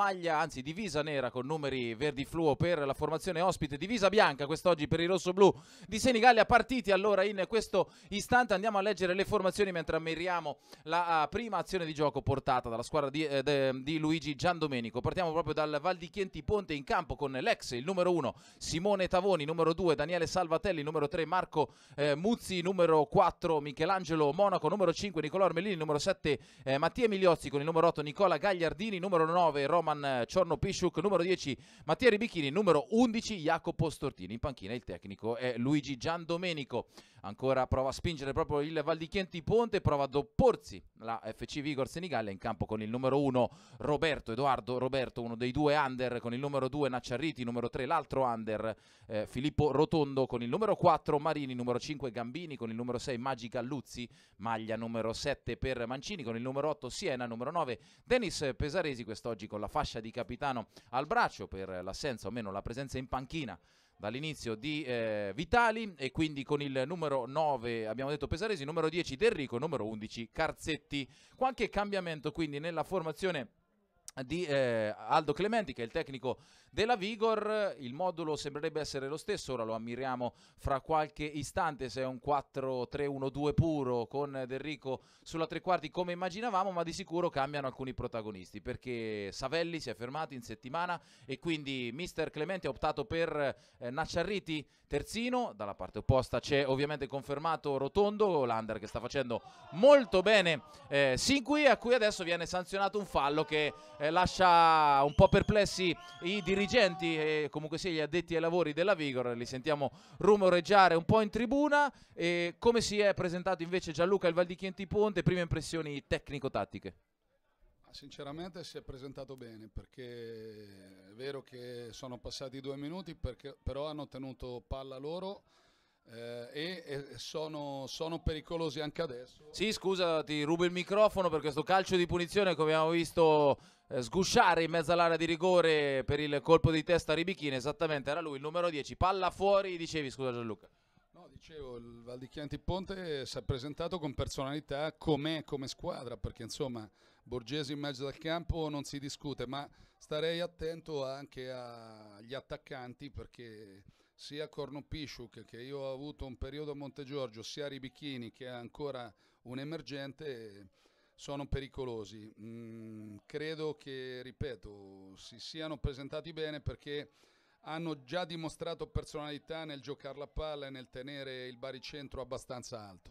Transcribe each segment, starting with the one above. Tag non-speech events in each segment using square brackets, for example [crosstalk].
maglia, anzi divisa nera con numeri verdi fluo per la formazione ospite, divisa bianca quest'oggi per i rossoblù di Senigallia. Partiti allora in questo istante andiamo a leggere le formazioni mentre ammiriamo la ah, prima azione di gioco portata dalla squadra di, eh, di Luigi Giandomenico. Partiamo proprio dal Val di Chienti Ponte in campo con l'ex, il numero 1 Simone Tavoni, numero 2 Daniele Salvatelli, numero 3 Marco eh, Muzzi, numero 4 Michelangelo Monaco, numero 5 Nicolò Armellini, numero 7 eh, Mattia Migliozzi con il numero 8 Nicola Gagliardini, numero 9 Roma Roman eh, Ciorno-Pisciuk, numero 10 Mattia Ribichini, numero 11 Jacopo Stortini. In panchina il tecnico è Luigi Giandomenico. Ancora prova a spingere proprio il Valdichienti Ponte, prova ad opporsi la FC Vigor Senigallia in campo con il numero 1 Roberto, Edoardo Roberto, uno dei due under, con il numero 2 Nacciarriti, numero 3 l'altro under eh, Filippo Rotondo, con il numero 4 Marini, numero 5 Gambini, con il numero 6 Magica Luzzi, maglia numero 7 per Mancini, con il numero 8 Siena, numero 9 Denis Pesaresi, quest'oggi con la fascia fascia di capitano al braccio per l'assenza o meno la presenza in panchina dall'inizio di eh, Vitali e quindi con il numero 9 abbiamo detto Pesaresi, numero 10 Derrico, numero 11 Carzetti. Qualche cambiamento quindi nella formazione di eh, Aldo Clementi che è il tecnico della Vigor il modulo sembrerebbe essere lo stesso ora lo ammiriamo fra qualche istante se è un 4-3-1-2 puro con Del Rico sulla tre quarti come immaginavamo ma di sicuro cambiano alcuni protagonisti perché Savelli si è fermato in settimana e quindi mister Clementi ha optato per eh, Nacciarriti terzino dalla parte opposta c'è ovviamente confermato Rotondo Lander che sta facendo molto bene eh, sin qui a cui adesso viene sanzionato un fallo che eh, lascia un po' perplessi i dirigenti e comunque sia gli addetti ai lavori della Vigor, li sentiamo rumoreggiare un po' in tribuna. E come si è presentato invece Gianluca il Valdichienti Ponte, prime impressioni tecnico-tattiche? Sinceramente si è presentato bene perché è vero che sono passati due minuti, perché, però hanno tenuto palla loro. Eh, e, sono, sono, pericolosi anche adesso. Sì, scusa, ti rubo il microfono per questo calcio di punizione, che abbiamo visto eh, sgusciare in mezzo all'area di rigore per il colpo di testa a Ribichini, esattamente era lui il numero 10, palla fuori, dicevi scusa Gianluca. No, dicevo, il Val di Chianti Ponte si è presentato con personalità com'è come squadra, perché insomma Borgesi in mezzo al campo non si discute, ma starei attento anche agli attaccanti perché sia Cornopisciuc che io ho avuto un periodo a Montegiorgio, sia Ribichini che è ancora un emergente sono pericolosi. Mm, credo che, ripeto, si siano presentati bene perché hanno già dimostrato personalità nel giocare la palla e nel tenere il baricentro abbastanza alto.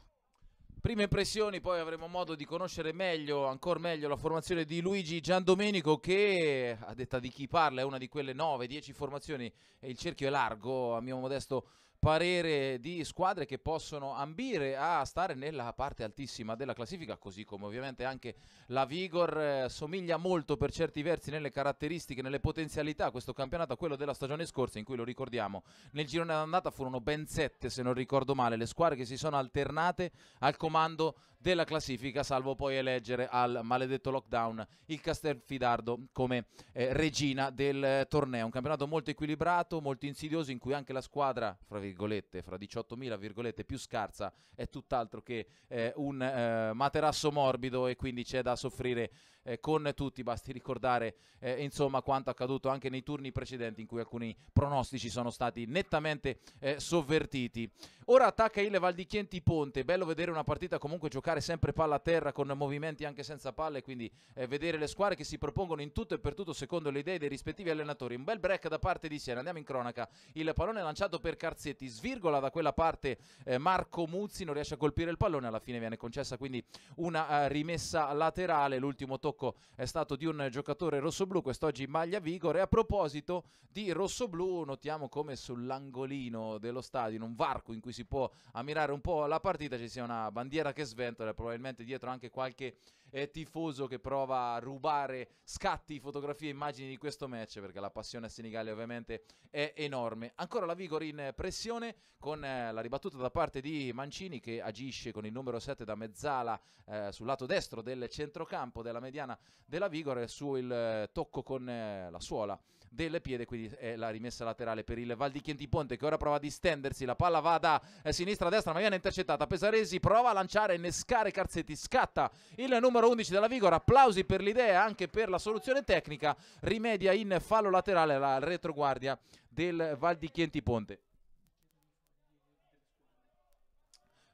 Prime impressioni, poi avremo modo di conoscere meglio, ancora meglio, la formazione di Luigi Giandomenico che, a detta di chi parla, è una di quelle 9-10 formazioni e il cerchio è largo, a mio modesto parere di squadre che possono ambire a stare nella parte altissima della classifica, così come ovviamente anche la Vigor eh, somiglia molto per certi versi nelle caratteristiche, nelle potenzialità a questo campionato, a quello della stagione scorsa in cui lo ricordiamo, nel girone d'andata furono ben sette se non ricordo male le squadre che si sono alternate al comando della classifica, salvo poi eleggere al maledetto lockdown il Castelfidardo come eh, regina del eh, torneo, un campionato molto equilibrato, molto insidioso in cui anche la squadra, fra virgolette, virgolette, fra 18.000 virgolette più scarsa, è tutt'altro che eh, un eh, materasso morbido e quindi c'è da soffrire eh, con tutti, basti ricordare eh, insomma quanto accaduto anche nei turni precedenti in cui alcuni pronostici sono stati nettamente eh, sovvertiti. Ora attacca il Valdichienti Ponte, bello vedere una partita comunque giocare sempre palla a terra con movimenti anche senza palle, quindi eh, vedere le squadre che si propongono in tutto e per tutto secondo le idee dei rispettivi allenatori. Un bel break da parte di Siena, andiamo in cronaca, il pallone lanciato per Carzetti, svirgola da quella parte eh, Marco Muzzi, non riesce a colpire il pallone, alla fine viene concessa quindi una eh, rimessa laterale, l'ultimo tocco tocco è stato di un giocatore rossoblu quest'oggi in maglia Vigore. A proposito di rossoblu, notiamo come sull'angolino dello stadio, in un varco in cui si può ammirare un po' la partita, ci sia una bandiera che sventola, probabilmente dietro anche qualche eh, tifoso che prova a rubare scatti, fotografie e immagini di questo match perché la passione a Senigallia ovviamente è enorme. Ancora la Vigor in pressione con eh, la ribattuta da parte di Mancini che agisce con il numero 7 da mezzala eh, sul lato destro del centrocampo della mediana della Vigor e su il eh, tocco con eh, la suola del piede, quindi è la rimessa laterale per il Val Valdichienti Ponte che ora prova a distendersi, la palla va da eh, sinistra a destra ma viene intercettata, Pesaresi prova a lanciare, e nescare Carzetti, scatta il numero 11 della Vigor, applausi per l'idea anche per la soluzione tecnica, rimedia in fallo laterale la retroguardia del Val Valdichienti Ponte.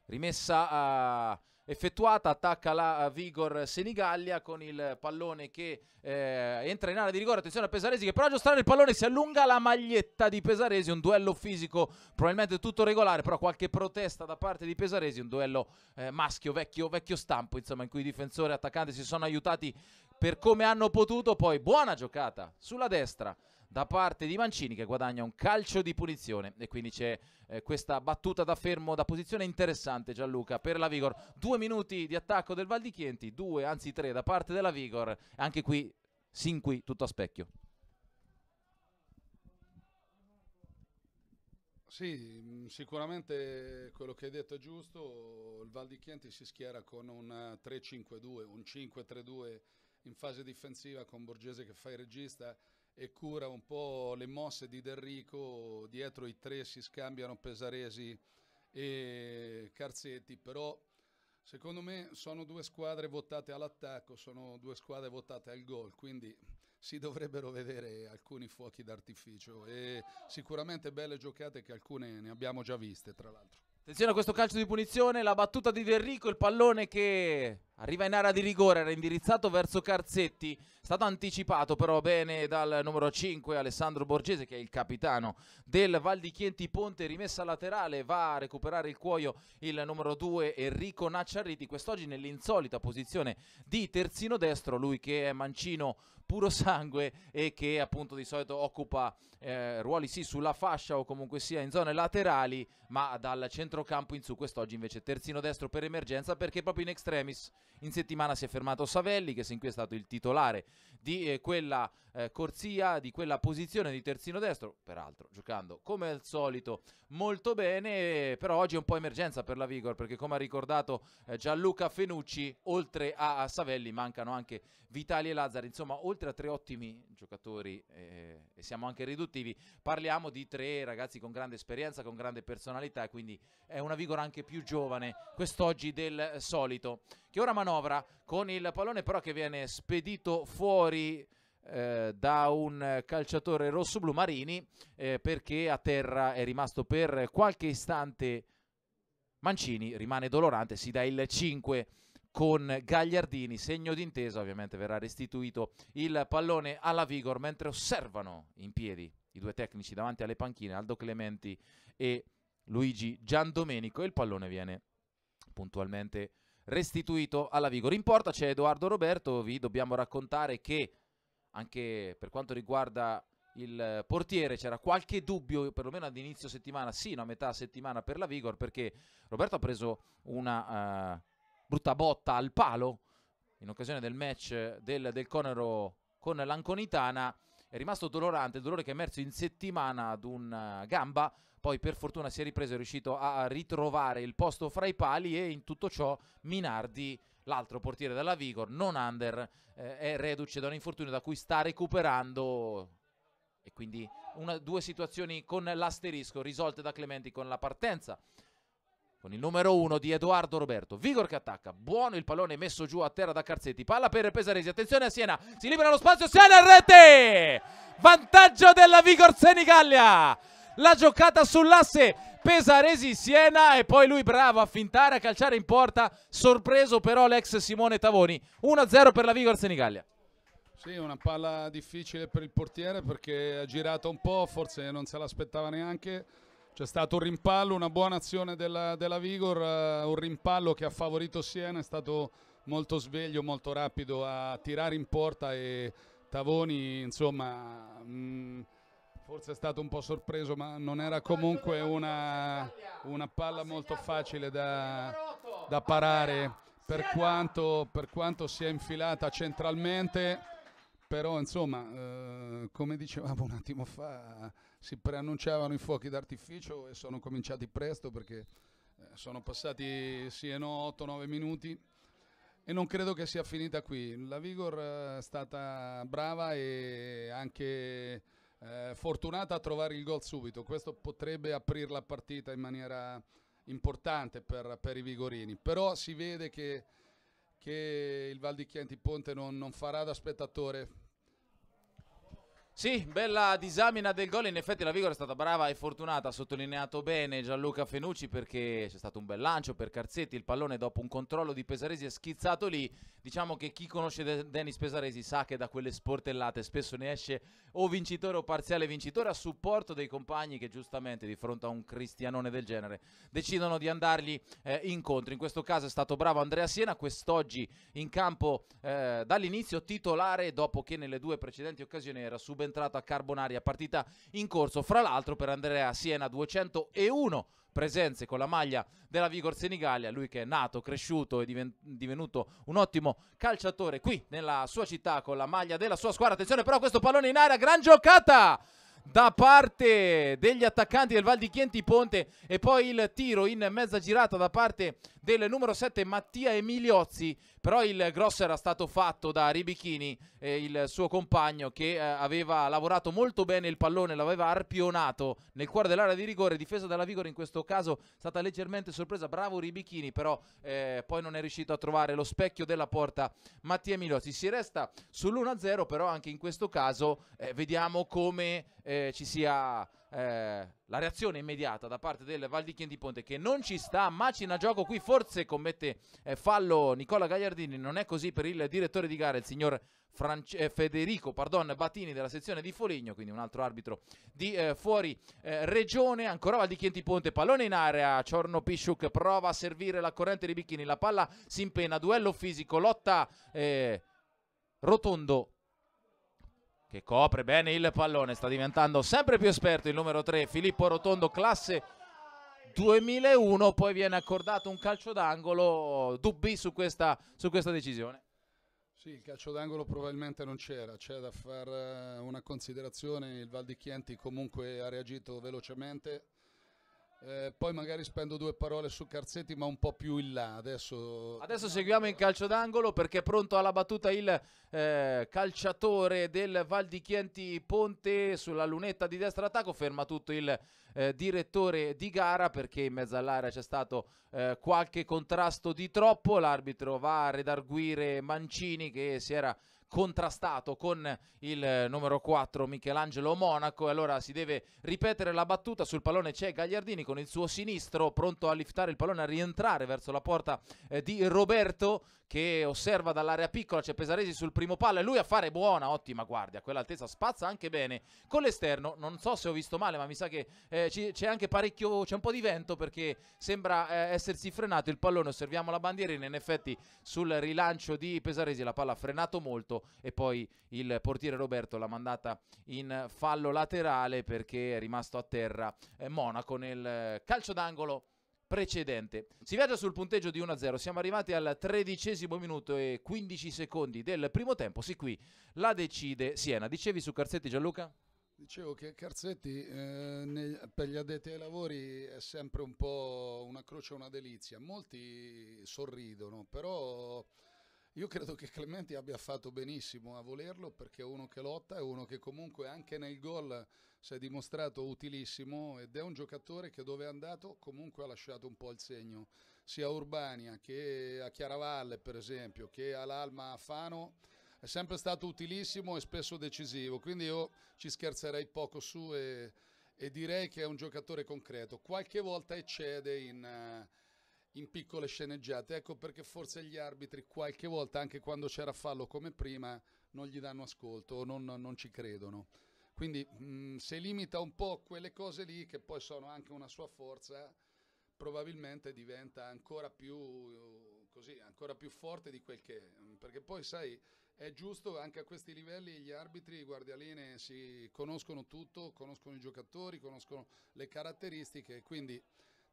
Rimessa a... Uh effettuata, attacca la eh, Vigor Senigallia con il pallone che eh, entra in area di rigore, attenzione a Pesaresi che però a giustare il pallone si allunga la maglietta di Pesaresi, un duello fisico probabilmente tutto regolare, però qualche protesta da parte di Pesaresi, un duello eh, maschio, vecchio, vecchio stampo, insomma in cui difensore e attaccante si sono aiutati per come hanno potuto, poi buona giocata sulla destra da parte di Mancini che guadagna un calcio di punizione e quindi c'è eh, questa battuta da fermo da posizione interessante Gianluca per la Vigor. Due minuti di attacco del Val di Chienti, due anzi tre da parte della Vigor. Anche qui, sin qui, tutto a specchio. Sì, mm, sicuramente quello che hai detto è giusto, il Val di Chienti si schiera con un 3-5-2, eh, un 5-3-2 in fase difensiva con Borgese che fa il regista e cura un po' le mosse di Derrico, dietro i tre si scambiano Pesaresi e Carzetti, però secondo me sono due squadre votate all'attacco, sono due squadre votate al gol, quindi si dovrebbero vedere alcuni fuochi d'artificio e sicuramente belle giocate che alcune ne abbiamo già viste, tra l'altro. Attenzione a questo calcio di punizione, la battuta di Derrico, il pallone che Arriva in area di rigore, era indirizzato verso Carzetti, è stato anticipato però bene dal numero 5 Alessandro Borgese che è il capitano del Val di Chienti Ponte, rimessa laterale, va a recuperare il cuoio il numero 2 Enrico Nacciarriti, quest'oggi nell'insolita posizione di terzino destro, lui che è mancino puro sangue e che appunto di solito occupa eh, ruoli sì sulla fascia o comunque sia in zone laterali, ma dal centrocampo in su quest'oggi invece terzino destro per emergenza perché proprio in extremis in settimana si è fermato Savelli, che sin qui è stato il titolare di eh, quella eh, corsia, di quella posizione di terzino destro, peraltro giocando come al solito molto bene, eh, però oggi è un po' emergenza per la Vigor perché come ha ricordato eh, Gianluca Fenucci, oltre a, a, Savelli mancano anche Vitali e Lazzari, insomma oltre a tre ottimi giocatori eh, e siamo anche riduttivi, parliamo di tre ragazzi con grande esperienza, con grande personalità, e quindi è una Vigor anche più giovane quest'oggi del solito, che ora manovra con il pallone però che viene spedito fuori fuori eh, da un calciatore rosso-blu Marini eh, perché a terra è rimasto per qualche istante Mancini, rimane dolorante, si dà il 5 con Gagliardini, segno d'intesa, ovviamente verrà restituito il pallone alla Vigor mentre osservano in piedi i due tecnici davanti alle panchine, Aldo Clementi e Luigi Giandomenico e il pallone viene puntualmente restituito alla Vigore. In porta c'è Edoardo Roberto, vi dobbiamo raccontare che anche per quanto riguarda il portiere c'era qualche dubbio perlomeno ad inizio settimana sino a metà settimana per la Vigor perché Roberto ha preso una uh, brutta botta al palo in occasione del match del, del Conero con l'Anconitana è rimasto dolorante, dolore che è emerso in settimana ad una eh, gamba poi per fortuna si è ripreso è riuscito a ritrovare il posto fra i pali e in tutto ciò Minardi, l'altro portiere della Vigor, non under, eh, è reduce da un infortunio da cui sta recuperando e quindi una, due situazioni con l'asterisco risolte da Clementi con la partenza con il numero uno di Edoardo Roberto. Vigor che attacca, buono il pallone messo giù a terra da Carzetti, palla per Pesaresi, attenzione a Siena, si libera lo spazio, Siena a rete! Vantaggio della Vigor Senigallia! la giocata sull'asse Pesaresi Siena e poi lui bravo a fintare, a calciare in porta, sorpreso però l'ex Simone Tavoni. 1-0 per la Vigor Senigallia. Sì, una palla difficile per il portiere perché ha girato un po', forse non se l'aspettava neanche. C'è stato un rimpallo, una buona azione della, della Vigor, eh, un rimpallo che ha favorito Siena, è stato molto sveglio, molto rapido a tirare in porta e Tavoni, insomma... Mh, mm, Forse è stato un po' sorpreso, ma non era comunque una, una palla molto facile da, da parare, per quanto, per quanto sia infilata centralmente. Però, insomma, eh, come dicevamo un attimo fa, si preannunciavano i fuochi d'artificio e sono cominciati presto perché eh, sono passati sì e no 8-9 minuti e non credo che sia finita qui. La Vigor eh, è stata brava e anche eh, fortunata a trovare il gol subito, questo potrebbe aprire la partita in maniera importante per, per i Vigorini, però si vede che, che il Val di Chianti Ponte non, non farà da spettatore, sì, bella disamina del gol, in effetti la Vigor è stata brava e fortunata, ha sottolineato bene Gianluca Fenucci perché c'è stato un bel lancio per Carzetti, il pallone dopo un controllo di Pesaresi è schizzato lì Diciamo che chi conosce De- Dennis Pesaresi sa che da quelle sportellate spesso ne esce o vincitore o parziale vincitore a supporto dei compagni che giustamente di fronte a un cristianone del genere decidono di andargli eh, incontro. In questo caso è stato bravo Andrea Siena, quest'oggi in campo eh, dall'inizio titolare dopo che nelle due precedenti occasioni era subentrato a Carbonaria partita in corso. Fra l'altro per Andrea Siena 201 presenze con la maglia della Vigor Senigallia, lui che è nato, cresciuto e diven- divenuto un ottimo calciatore qui nella sua città con la maglia della sua squadra. Attenzione però questo pallone in aria, gran giocata! da parte degli attaccanti del Val di Chienti Ponte e poi il tiro in mezza girata da parte del numero 7 Mattia Emiliozzi, però il grosso era stato fatto da Ribichini, eh, il suo compagno che eh, aveva lavorato molto bene il pallone, l'aveva arpionato nel cuore dell'area di rigore, difesa dalla Vigore in questo caso è stata leggermente sorpresa, bravo Ribichini, però eh, poi non è riuscito a trovare lo specchio della porta Mattia Emiliozzi. Si resta sull'1-0, però anche in questo caso eh, vediamo come eh, ci sia eh, la reazione immediata da parte del Valdichien di Ponte che non ci sta, macina gioco qui, forse commette eh, fallo Nicola Gagliardini, non è così per il direttore di gara, il signor Franci eh, Federico pardon, Battini della sezione di Foligno, quindi un altro arbitro di eh, fuori eh, regione, ancora Valdichien di Ponte, pallone in area, Ciorno Pisciuk prova a servire la corrente di Bicchini, la palla si impena, duello fisico, lotta rotondo che copre bene il pallone, sta diventando sempre più esperto il numero 3 Filippo Rotondo, classe 2001, poi viene accordato un calcio d'angolo, dubbi su questa, su questa decisione. Sì, il calcio d'angolo probabilmente non c'era, c'è da fare eh, una considerazione, il Val di Chienti comunque ha reagito velocemente, eh, poi magari spendo due parole su Carzetti, ma un po' più in là. Adesso, Adesso seguiamo in calcio d'angolo perché è pronto alla battuta il eh, calciatore del Val di Chienti Ponte sulla lunetta di destra attacco. Ferma tutto il eh, direttore di gara perché in mezzo all'area c'è stato eh, qualche contrasto di troppo. L'arbitro va a redarguire Mancini che si era contrastato con il eh, numero 4 Michelangelo Monaco e allora si deve ripetere la battuta sul pallone c'è Gagliardini con il suo sinistro pronto a liftare il pallone a rientrare verso la porta eh, di Roberto che osserva dall'area piccola, c'è Pesaresi sul primo palo e lui a fare buona, ottima guardia, quell'altezza spazza anche bene con l'esterno, non so se ho visto male ma mi sa che eh, c'è anche parecchio, c'è un po' di vento perché sembra eh, essersi frenato il pallone, osserviamo la bandierina, in effetti sul rilancio di Pesaresi la palla ha frenato molto e poi il portiere Roberto l'ha mandata in fallo laterale perché è rimasto a terra eh, Monaco nel eh, calcio d'angolo precedente. Si viaggia sul punteggio di 1-0, siamo arrivati al tredicesimo minuto e 15 secondi del primo tempo, sì qui la decide Siena. Dicevi su Carzetti Gianluca? Dicevo che Carzetti eh, nel, per gli addetti ai lavori è sempre un po' una croce, una delizia. Molti sorridono, però io credo che Clementi abbia fatto benissimo a volerlo perché è uno che lotta, è uno che comunque anche nel gol si è dimostrato utilissimo ed è un giocatore che dove è andato comunque ha lasciato un po' il segno, sia a Urbania che a Chiaravalle per esempio, che all'Alma a Fano, è sempre stato utilissimo e spesso decisivo, quindi io ci scherzerei poco su e, e direi che è un giocatore concreto, qualche volta eccede in... Eh, in piccole sceneggiate. Ecco perché forse gli arbitri qualche volta, anche quando c'era fallo come prima, non gli danno ascolto o non, non ci credono. Quindi mh, mm, se limita un po' quelle cose lì, che poi sono anche una sua forza, probabilmente diventa ancora più, così, ancora più forte di quel che è. Mm, perché poi, sai, è giusto anche a questi livelli gli arbitri, i guardialine si conoscono tutto, conoscono i giocatori, conoscono le caratteristiche, quindi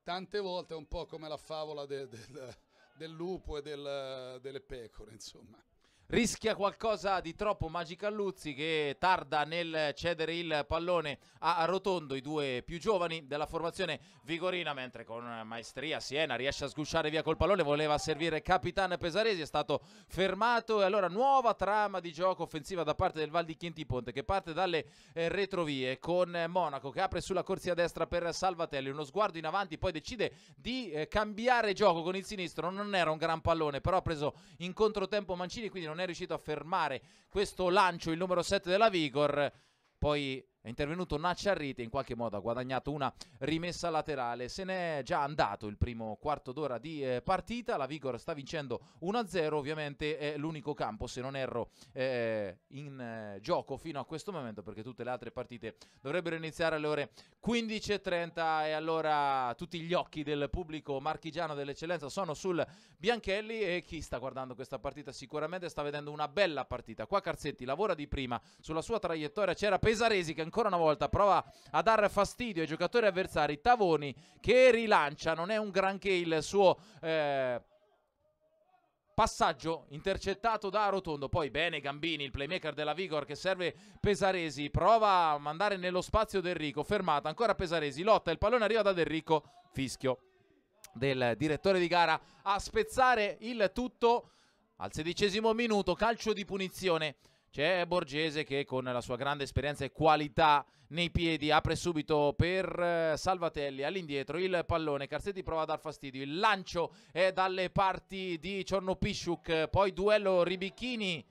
tante volte è un po' come la favola de, de, del, del lupo e del, delle pecore, insomma rischia qualcosa di troppo Magicalluzzi che tarda nel cedere il pallone a Rotondo, i due più giovani della formazione Vigorina, mentre con maestria Siena riesce a sgusciare via col pallone, voleva servire Capitan Pesaresi, è stato fermato e allora nuova trama di gioco offensiva da parte del Val di Chienti Ponte che parte dalle eh, retrovie con Monaco che apre sulla corsia destra per Salvatelli, uno sguardo in avanti, poi decide di eh, cambiare gioco con il sinistro, non era un gran pallone, però ha preso in controtempo Mancini, quindi non è è riuscito a fermare questo lancio il numero 7 della Vigor poi è intervenuto Nacciarrite, in qualche modo ha guadagnato una rimessa laterale. Se n'è già andato il primo quarto d'ora di eh, partita. La Vigor sta vincendo 1-0. Ovviamente è l'unico campo, se non erro, eh, in eh, gioco fino a questo momento, perché tutte le altre partite dovrebbero iniziare alle ore 15.30. E allora tutti gli occhi del pubblico marchigiano dell'eccellenza sono sul Bianchelli. E chi sta guardando questa partita sicuramente sta vedendo una bella partita. Qua Carzetti lavora di prima sulla sua traiettoria. C'era Pesaresi che ancora una volta prova a dar fastidio ai giocatori avversari. Tavoni che rilancia, non è un granché il suo... Eh, passaggio intercettato da Rotondo, poi bene Gambini, il playmaker della Vigor che serve Pesaresi, prova a mandare nello spazio Del Rico, fermata, ancora Pesaresi, lotta, il pallone arriva da Del Rico, fischio del direttore di gara a spezzare il tutto al sedicesimo minuto, calcio di punizione c'è Borgese che con la sua grande esperienza e qualità nei piedi apre subito per eh, Salvatelli all'indietro il pallone. Carzetti prova a dar fastidio. Il lancio è dalle parti di Ciornopisciuk. Poi duello Ribicchini.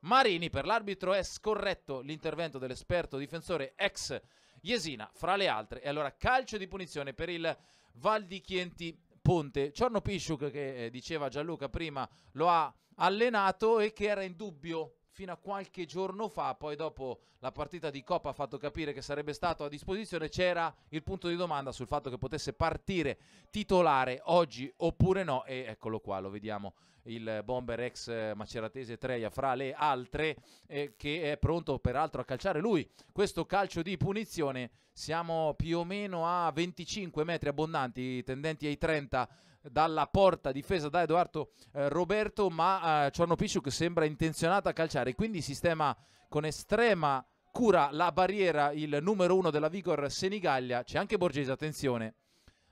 Marini per l'arbitro è scorretto l'intervento dell'esperto difensore ex Iesina fra le altre e allora calcio di punizione per il Val di Chienti Ponte Ciorno Pisciuk che eh, diceva Gianluca prima lo ha allenato e che era in dubbio fino a qualche giorno fa, poi dopo la partita di Coppa ha fatto capire che sarebbe stato a disposizione, c'era il punto di domanda sul fatto che potesse partire titolare oggi oppure no e eccolo qua, lo vediamo il bomber ex maceratese Treia fra le altre eh, che è pronto peraltro a calciare lui questo calcio di punizione siamo più o meno a 25 metri abbondanti tendenti ai 30 dalla porta difesa da Edoardo eh, Roberto, ma eh, Ciornopiciuk sembra intenzionato a calciare, quindi sistema con estrema cura la barriera il numero uno della Vigor Senigallia, c'è anche Borgesi, attenzione,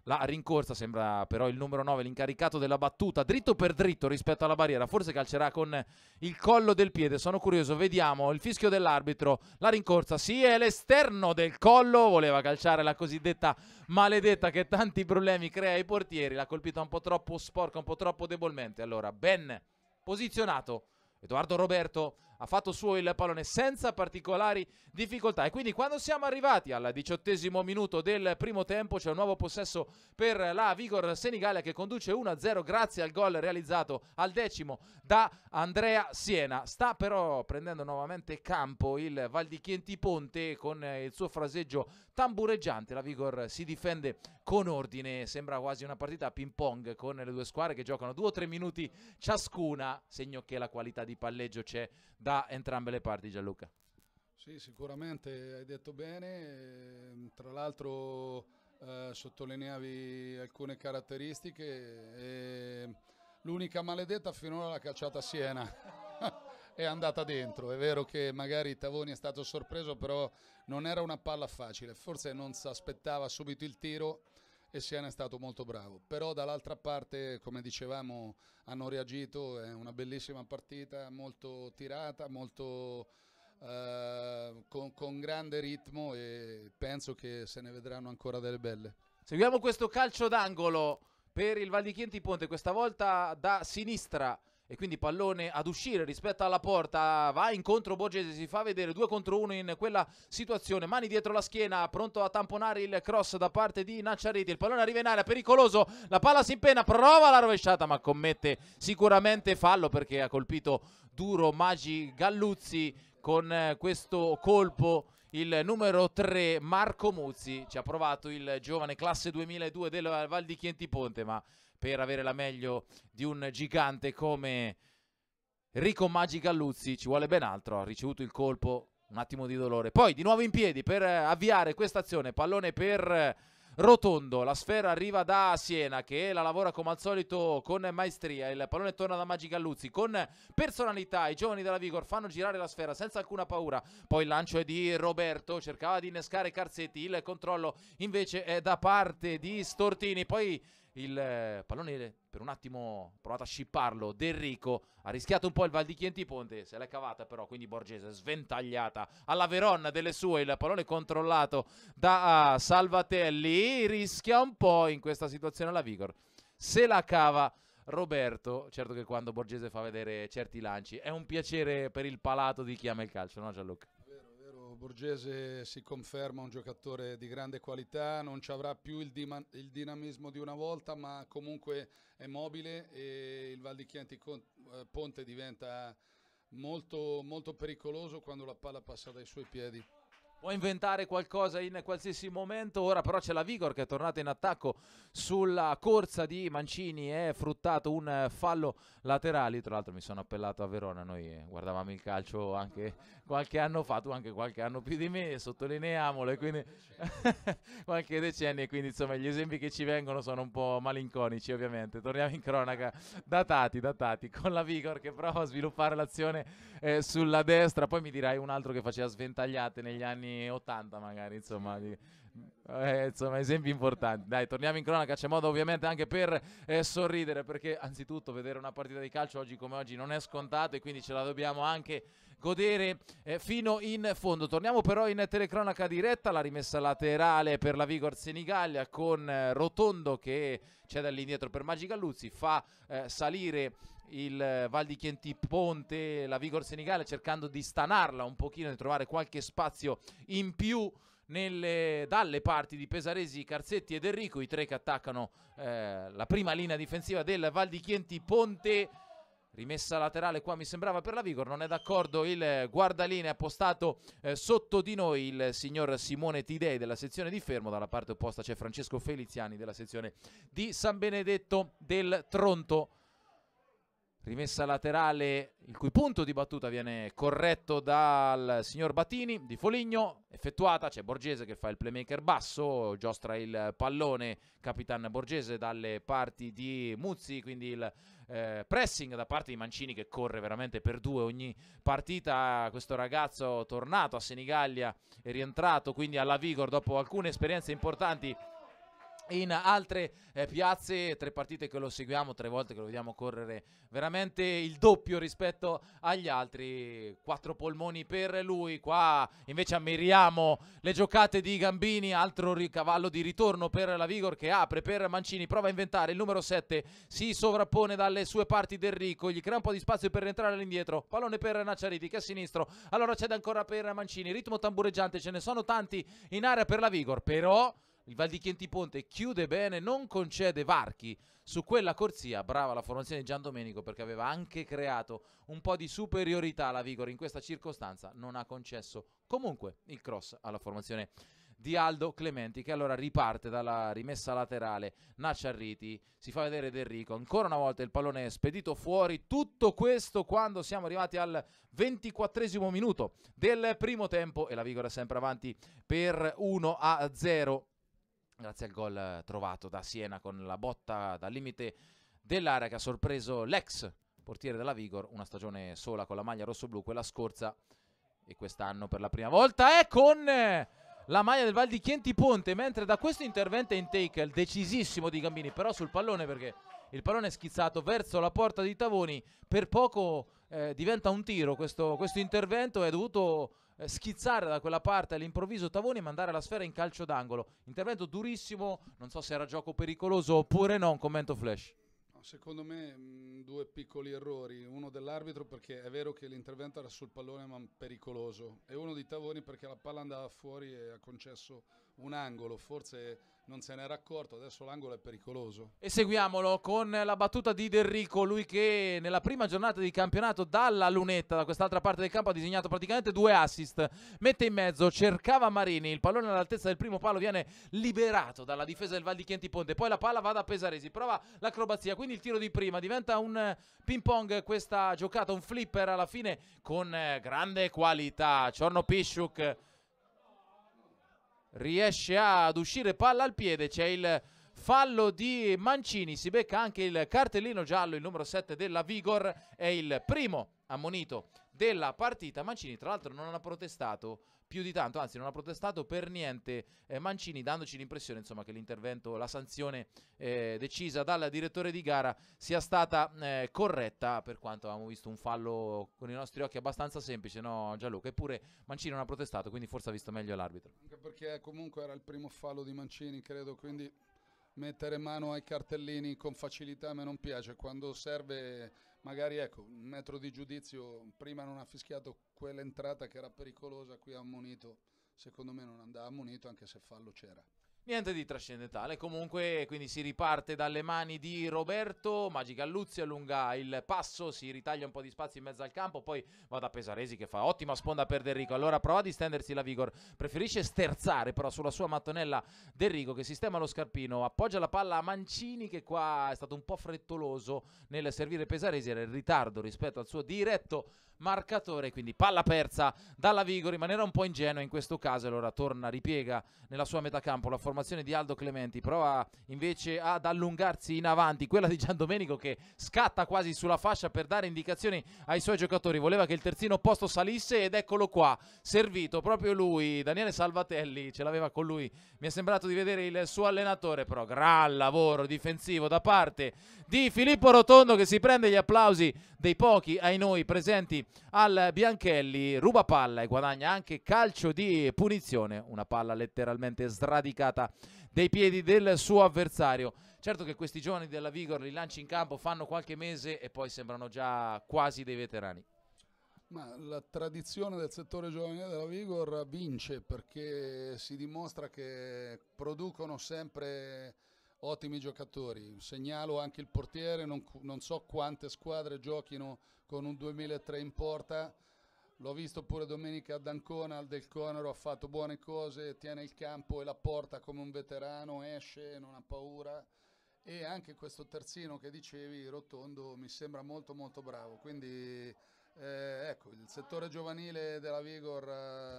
la rincorsa sembra però il numero 9, l'incaricato della battuta, dritto per dritto rispetto alla barriera, forse calcerà con il collo del piede, sono curioso, vediamo il fischio dell'arbitro, la rincorsa sì è l'esterno del collo, voleva calciare la cosiddetta maledetta che tanti problemi crea ai portieri, l'ha colpita un po' troppo sporca, un po' troppo debolmente, allora ben posizionato Edoardo Roberto ha fatto suo il pallone senza particolari difficoltà. E quindi quando siamo arrivati al diciottesimo minuto del primo tempo c'è un nuovo possesso per la Vigor Senigallia che conduce 1-0 grazie al gol realizzato al decimo da Andrea Siena. Sta però prendendo nuovamente campo il Val di Valdichienti Ponte con il suo fraseggio tambureggiante. La Vigor si difende con ordine, sembra quasi una partita a ping pong con le due squadre che giocano 2 o 3 minuti ciascuna, segno che la qualità di palleggio c'è da da entrambe le parti Gianluca. Sì, sicuramente hai detto bene, ehm, tra l'altro eh, sottolineavi alcune caratteristiche. E... L'unica maledetta finora la cacciata Siena. [laughs] è andata dentro. È vero che magari Tavoni è stato sorpreso, però non era una palla facile. Forse non si aspettava subito il tiro e Siena è stato molto bravo. Però dall'altra parte, come dicevamo, hanno reagito, è una bellissima partita, molto tirata, molto... Uh, con, con, grande ritmo e penso che se ne vedranno ancora delle belle. Seguiamo questo calcio d'angolo per il Val di Chienti Ponte, questa volta da sinistra e quindi pallone ad uscire rispetto alla porta, va incontro Borgese, si fa vedere 2 contro 1 in quella situazione, mani dietro la schiena, pronto a tamponare il cross da parte di Nacciariti, il pallone arriva in aria, pericoloso, la palla si impenna, prova la rovesciata ma commette sicuramente fallo perché ha colpito duro Magi Galluzzi con eh, questo colpo il numero 3 Marco Muzzi ci ha provato il giovane classe 2002 del Val di Chienti Ponte ma per avere la meglio di un gigante come Rico Maggi Galluzzi. Ci vuole ben altro, ha ricevuto il colpo, un attimo di dolore. Poi di nuovo in piedi per eh, avviare questa azione, pallone per... Eh, Rotondo, la sfera arriva da Siena che la lavora come al solito con maestria, il pallone torna da Maggi Galluzzi con personalità, i giovani della Vigor fanno girare la sfera senza alcuna paura, poi il lancio è di Roberto, cercava di innescare Carzetti, il controllo invece è da parte di Stortini, poi il pallone per un attimo provato a scipparlo D'Enrico ha rischiato un po' il Val di Chienti Ponte se l'è cavata però quindi Borgese sventagliata alla Veronna delle sue il pallone controllato da ah, Salvatelli rischia un po' in questa situazione la Vigor se la cava Roberto, certo che quando Borgese fa vedere certi lanci è un piacere per il palato di chi ama il calcio, no Gianluca? Borgese si conferma un giocatore di grande qualità, non ci avrà più il, il, dinamismo di una volta, ma comunque è mobile e il Val di Chianti eh, Ponte diventa molto, molto pericoloso quando la palla passa dai suoi piedi. Può inventare qualcosa in qualsiasi momento, ora però c'è la Vigor che è tornata in attacco sulla corsa di Mancini è fruttato un fallo laterale. Tra l'altro mi sono appellato a Verona, noi guardavamo il calcio anche qualche anno fa, tu anche qualche anno più di me, sottolineiamolo, e quindi [laughs] qualche decennio, quindi insomma gli esempi che ci vengono sono un po' malinconici ovviamente. Torniamo in cronaca, datati, datati, con la Vigor che prova a sviluppare l'azione eh, sulla destra, poi mi dirai un altro che faceva sventagliate negli anni 80 magari, insomma. Di eh, insomma, esempi importanti. Dai, torniamo in cronaca. C'è modo ovviamente anche per eh, sorridere, perché anzitutto vedere una partita di calcio oggi come oggi non è scontato e quindi ce la dobbiamo anche godere eh, fino in fondo. Torniamo però in telecronaca diretta, la rimessa laterale per la Vigor Senigallia con eh, Rotondo che c'è dall'indietro per Magica Galluzzi fa eh, salire il eh, Val di Chienti Ponte, la Vigor Senigallia cercando di stanarla un pochino, di trovare qualche spazio in più nelle, dalle parti di Pesaresi, Carzetti ed Enrico, i tre che attaccano eh, la prima linea difensiva del Val di Chienti Ponte. Rimessa laterale qua mi sembrava per la Vigor, non è d'accordo il guardalinea appostato eh, sotto di noi il signor Simone Tidei della sezione di Fermo, dalla parte opposta c'è Francesco Feliziani della sezione di San Benedetto del Tronto. Rimessa laterale il cui punto di battuta viene corretto dal signor Battini di Foligno, effettuata, c'è Borgese che fa il playmaker basso, giostra il pallone Capitan Borgese dalle parti di Muzzi, quindi il eh, pressing da parte di Mancini che corre veramente per due ogni partita, questo ragazzo tornato a Senigallia è rientrato quindi alla Vigor dopo alcune esperienze importanti in altre eh, piazze, tre partite che lo seguiamo, tre volte che lo vediamo correre veramente il doppio rispetto agli altri, quattro polmoni per lui, qua invece ammiriamo le giocate di Gambini, altro cavallo di ritorno per la Vigor che apre per Mancini, prova a inventare, il numero 7 si sovrappone dalle sue parti del Rico, gli crea un po' di spazio per entrare all'indietro, pallone per Nacciariti che a sinistro, allora cede ancora per Mancini, ritmo tambureggiante, ce ne sono tanti in area per la Vigor, però... Il Val di Chientiponte chiude bene, non concede varchi su quella corsia. Brava la formazione di Gian Domenico perché aveva anche creato un po' di superiorità alla Vigor in questa circostanza. Non ha concesso comunque il cross alla formazione di Aldo Clementi che allora riparte dalla rimessa laterale Nacciarriti, si fa vedere Del Rico, ancora una volta il pallone è spedito fuori, tutto questo quando siamo arrivati al 24 minuto del primo tempo e la Vigor è sempre avanti per 1 a 0 grazie al gol trovato da Siena con la botta dal limite dell'area che ha sorpreso l'ex portiere della Vigor, una stagione sola con la maglia rosso-blu, quella scorsa e quest'anno per la prima volta è con la maglia del Val di Chienti Ponte, mentre da questo intervento in take il decisissimo di Gambini, però sul pallone perché il pallone è schizzato verso la porta di Tavoni, per poco eh, diventa un tiro questo, questo intervento, è dovuto eh, schizzare da quella parte all'improvviso Tavoni e mandare la sfera in calcio d'angolo. Intervento durissimo, non so se era gioco pericoloso oppure no, un commento flash secondo me mh, mm, due piccoli errori, uno dell'arbitro perché è vero che l'intervento era sul pallone ma pericoloso e uno di Tavoni perché la palla andava fuori e ha concesso un angolo, forse non se n'era accorto, adesso l'angolo è pericoloso. E seguiamolo con la battuta di Derrico, lui che nella prima giornata di campionato dalla lunetta da quest'altra parte del campo ha disegnato praticamente due assist, mette in mezzo, cercava Marini, il pallone all'altezza del primo palo viene liberato dalla difesa del Val di Chianti Ponte, poi la palla va da Pesaresi, prova l'acrobazia, quindi quindi il tiro di prima diventa un eh, ping pong questa giocata, un flipper alla fine con eh, grande qualità. Ciorno Pishuk riesce ad uscire palla al piede, c'è il fallo di Mancini, si becca anche il cartellino giallo, il numero 7 della Vigor è il primo ammonito della partita. Mancini, tra l'altro, non ha protestato più di tanto, anzi, non ha protestato per niente. Eh, Mancini, dandoci l'impressione insomma, che l'intervento, la sanzione eh, decisa dal direttore di gara sia stata eh, corretta, per quanto avevamo visto un fallo con i nostri occhi abbastanza semplice, no, Gianluca? Eppure Mancini non ha protestato, quindi forse ha visto meglio l'arbitro. Anche perché comunque era il primo fallo di Mancini, credo, quindi mettere mano ai cartellini con facilità a me non piace. Quando serve magari ecco, un metro di giudizio, prima non ha fischiato quell'entrata che era pericolosa, qui ha ammonito, secondo me non andava ammonito anche se fallo c'era. Niente di trascendentale, comunque quindi si riparte dalle mani di Roberto, Magi Galluzzi allunga il passo, si ritaglia un po' di spazio in mezzo al campo, poi va da Pesaresi che fa ottima sponda per Derrico, allora prova a distendersi la Vigor, preferisce sterzare però sulla sua mattonella Derrico che sistema lo scarpino, appoggia la palla a Mancini che qua è stato un po' frettoloso nel servire Pesaresi, era in ritardo rispetto al suo diretto marcatore, quindi palla persa dalla Vigo, in un po' ingenua in questo caso, allora torna, ripiega nella sua metà campo la formazione di Aldo Clementi, prova invece ad allungarsi in avanti, quella di Gian Domenico che scatta quasi sulla fascia per dare indicazioni ai suoi giocatori, voleva che il terzino opposto salisse ed eccolo qua, servito proprio lui, Daniele Salvatelli ce l'aveva con lui, mi è sembrato di vedere il suo allenatore, però gran lavoro difensivo da parte di Filippo Rotondo che si prende gli applausi dei pochi ai noi presenti al Bianchelli, ruba palla e guadagna anche calcio di punizione, una palla letteralmente sradicata dei piedi del suo avversario. Certo che questi giovani della Vigor li lanci in campo, fanno qualche mese e poi sembrano già quasi dei veterani. Ma la tradizione del settore giovanile della Vigor vince perché si dimostra che producono sempre ottimi giocatori. Segnalo anche il portiere, non, non so quante squadre giochino con un 2003 in porta. L'ho visto pure domenica ad Ancona, al Del Conero ha fatto buone cose, tiene il campo e la porta come un veterano, esce, non ha paura. E anche questo terzino che dicevi, Rotondo, mi sembra molto molto bravo. Quindi eh, ecco, il settore giovanile della Vigor eh,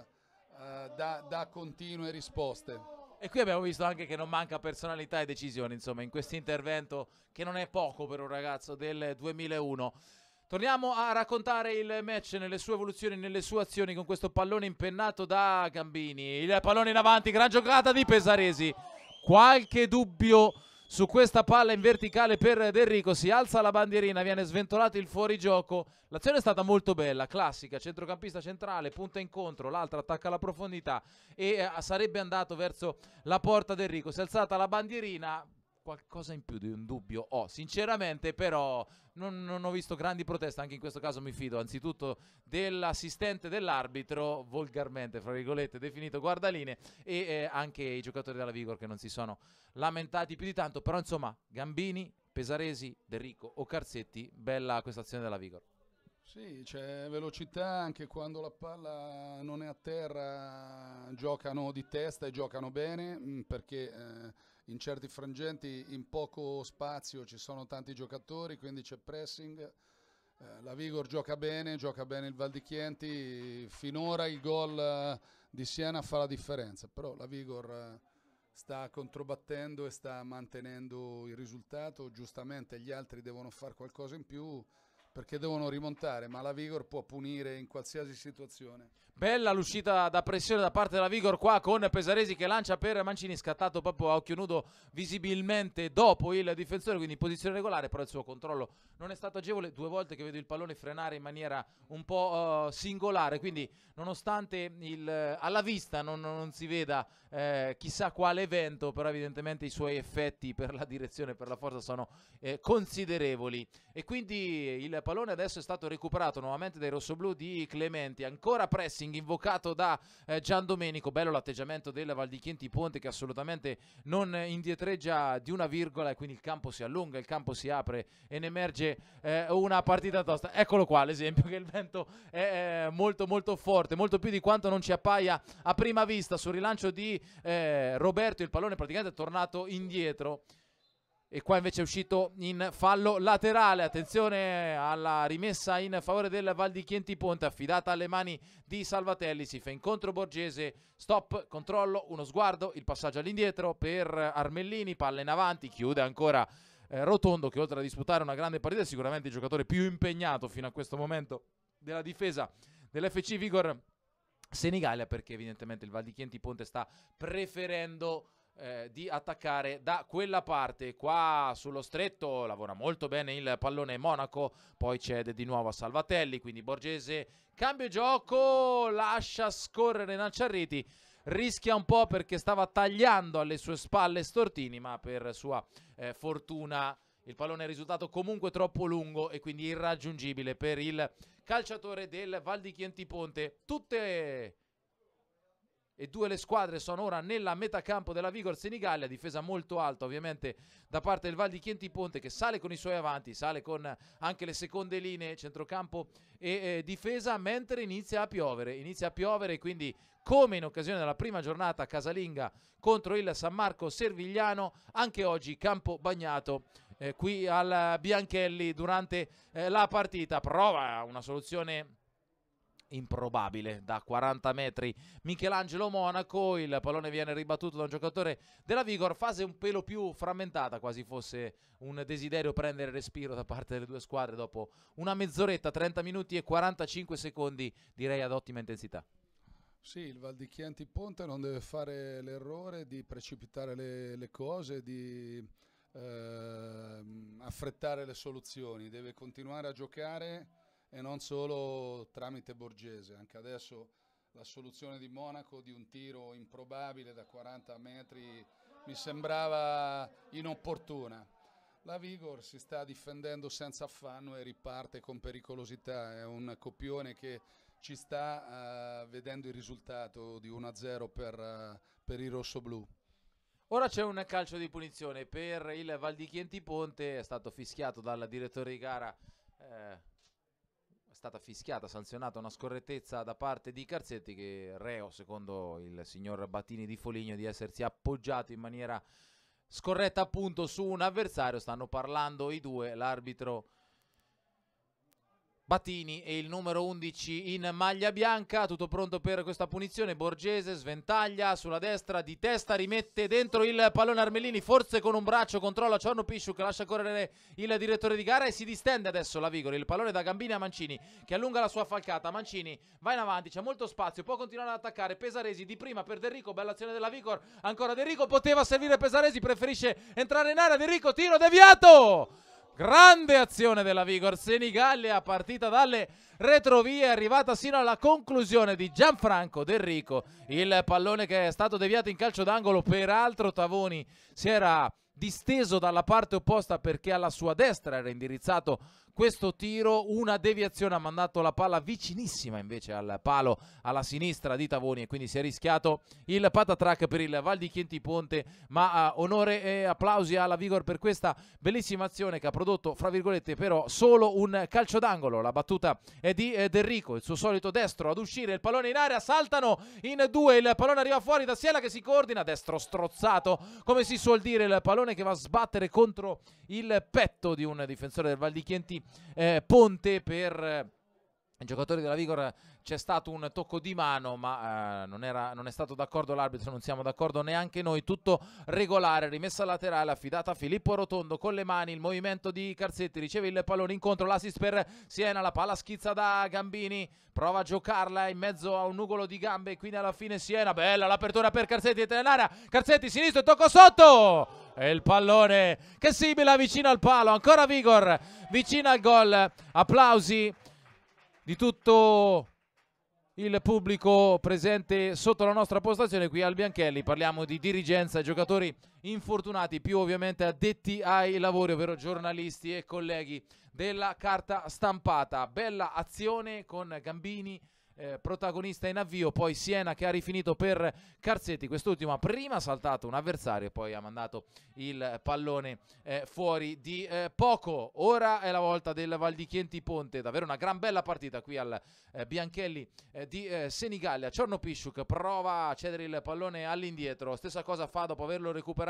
eh dà, dà continue risposte. E qui abbiamo visto anche che non manca personalità e decisione, insomma, in questo intervento che non è poco per un ragazzo del 2001. Torniamo a raccontare il match nelle sue evoluzioni, nelle sue azioni con questo pallone impennato da Gambini. Il pallone in avanti, gran giocata di Pesaresi. Qualche dubbio su questa palla in verticale per Del Rico, si alza la bandierina, viene sventolato il fuorigioco. L'azione è stata molto bella, classica, centrocampista centrale, punta incontro, l'altra attacca alla profondità e eh, sarebbe andato verso la porta Del Rico. Si è alzata la bandierina, qualcosa in più di un dubbio ho, oh, sinceramente però non, non, ho visto grandi proteste, anche in questo caso mi fido anzitutto dell'assistente dell'arbitro, volgarmente fra virgolette definito guardaline, e eh, anche i giocatori della Vigor che non si sono lamentati più di tanto, però insomma Gambini, Pesaresi, Derrico o Carzetti, bella questa azione della Vigor. Sì, c'è velocità anche quando la palla non è a terra, giocano di testa e giocano bene mm, perché... Eh in certi frangenti in poco spazio ci sono tanti giocatori, quindi c'è pressing. Eh, la Vigor gioca bene, gioca bene il Val di Chienti, finora il gol eh, di Siena fa la differenza, però la Vigor eh, sta controbattendo e sta mantenendo il risultato, giustamente gli altri devono fare qualcosa in più, perché devono rimontare, ma la Vigor può punire in qualsiasi situazione. Bella l'uscita da pressione da parte della Vigor qua con Pesaresi che lancia per Mancini, scattato proprio a occhio nudo visibilmente dopo il difensore, quindi in posizione regolare, però il suo controllo non è stato agevole, due volte che vedo il pallone frenare in maniera un po' uh, singolare, quindi nonostante il, eh, alla vista non, non si veda eh, chissà quale evento, però evidentemente i suoi effetti per la direzione, per la forza sono eh, considerevoli e quindi il il pallone adesso è stato recuperato nuovamente dai rossoblù di Clementi, ancora pressing invocato da eh, Gian Domenico, bello l'atteggiamento del Valdichienti Ponte che assolutamente non indietreggia di una virgola e quindi il campo si allunga, il campo si apre e ne emerge eh, una partita tosta. Eccolo qua l'esempio che il vento è eh, molto molto forte, molto più di quanto non ci appaia a prima vista sul rilancio di eh, Roberto, il pallone praticamente è tornato indietro. E qua invece è uscito in fallo laterale. Attenzione alla rimessa in favore del Val di Chienti Ponte, affidata alle mani di Salvatelli. Si fa incontro Borgese, stop, controllo, uno sguardo, il passaggio all'indietro per Armellini, palla in avanti, chiude ancora eh, Rotondo che oltre a disputare una grande partita è sicuramente il giocatore più impegnato fino a questo momento della difesa dell'FC Vigor Senigallia perché evidentemente il Val di Chienti Ponte sta preferendo eh, di attaccare da quella parte. Qua sullo stretto lavora molto bene il pallone Monaco, poi cede di nuovo a Salvatelli, quindi Borgese cambio gioco, lascia scorrere Nanciarriti, rischia un po' perché stava tagliando alle sue spalle Stortini, ma per sua eh, fortuna il pallone è risultato comunque troppo lungo e quindi irraggiungibile per il calciatore del Val di Chienti Ponte. Tutte e due le squadre sono ora nella metà campo della Vigor Senigallia, difesa molto alta ovviamente da parte del Val di Chienti Ponte che sale con i suoi avanti, sale con anche le seconde linee, centrocampo e eh, difesa, mentre inizia a piovere, inizia a piovere quindi come in occasione della prima giornata casalinga contro il San Marco Servigliano, anche oggi campo bagnato eh, qui al Bianchelli durante eh, la partita, prova una soluzione improbabile da 40 metri Michelangelo Monaco il pallone viene ribattuto da un giocatore della Vigor fase un pelo più frammentata quasi fosse un desiderio prendere respiro da parte delle due squadre dopo una mezz'oretta 30 minuti e 45 secondi direi ad ottima intensità sì, il Val di Chianti Ponte non deve fare l'errore di precipitare le, le cose, di eh, affrettare le soluzioni, deve continuare a giocare e non solo tramite Borgese. Anche adesso la soluzione di Monaco di un tiro improbabile da 40 metri mi sembrava inopportuna. La Vigor si sta difendendo senza affanno e riparte con pericolosità, è un copione che ci sta uh, vedendo il risultato di 1-0 per, uh, per i rossoblù. Ora c'è un calcio di punizione per il Valdichienti Ponte, è stato fischiato dal direttore di gara eh, stata fischiata, sanzionata una scorrettezza da parte di Carzetti che reo, secondo il signor Battini di Foligno, di essersi appoggiato in maniera scorretta appunto su un avversario. Stanno parlando i due, l'arbitro Battini e il numero 11 in maglia bianca, tutto pronto per questa punizione, Borgese sventaglia sulla destra, di testa rimette dentro il pallone Armellini, forse con un braccio controlla Ciorno Pisciu che lascia correre il direttore di gara e si distende adesso la Vigore, il pallone da Gambini a Mancini che allunga la sua falcata, Mancini va in avanti, c'è molto spazio, può continuare ad attaccare, Pesaresi di prima per Derrico, bella azione della Vigor, ancora Derrico poteva servire Pesaresi, preferisce entrare in area, Derrico tiro deviato! Grande azione della Vigor Senigallia, partita dalle retrovie, arrivata sino alla conclusione di Gianfranco Del Rico. Il pallone che è stato deviato in calcio d'angolo, peraltro Tavoni si era disteso dalla parte opposta perché alla sua destra era indirizzato questo tiro, una deviazione ha mandato la palla vicinissima invece al palo alla sinistra di Tavoni e quindi si è rischiato il patatrack per il Val di Chienti Ponte, ma uh, onore e applausi alla Vigor per questa bellissima azione che ha prodotto, fra virgolette, però solo un calcio d'angolo. La battuta è di eh, Derrico, il suo solito destro ad uscire, il pallone in aria, saltano in due, il pallone arriva fuori da Siela che si coordina, destro strozzato, come si suol dire, il pallone che va a sbattere contro il petto di un difensore del Val di Chienti eh, ponte per eh, giocatori della Vigor c'è stato un tocco di mano, ma eh, non, era, non, è stato d'accordo l'arbitro, non siamo d'accordo neanche noi. Tutto regolare, rimessa laterale affidata a Filippo Rotondo con le mani. Il movimento di Carzetti riceve il pallone incontro. L'assist per Siena, la palla schizza da Gambini. Prova a giocarla in mezzo a un nugolo di gambe. Quindi alla fine Siena, bella l'apertura per Carzetti, entra in area. Carzetti sinistro, tocco sotto. E il pallone che simila vicino al palo. Ancora Vigor, vicino al gol. Applausi di tutto il pubblico presente sotto la nostra postazione qui al Bianchelli. Parliamo di dirigenza, giocatori infortunati, più ovviamente addetti ai lavori, ovvero giornalisti e colleghi della carta stampata. Bella azione con Gambini eh, protagonista in avvio, poi Siena che ha rifinito per Carzetti, quest'ultimo ha prima saltato un avversario e poi ha mandato il pallone eh, fuori di eh, poco. Ora è la volta del Valdichienti Ponte, davvero una gran bella partita qui al eh, Bianchelli eh, di eh, Senigallia. Ciorno Pisciuk prova a cedere il pallone all'indietro, stessa cosa fa dopo averlo recuperato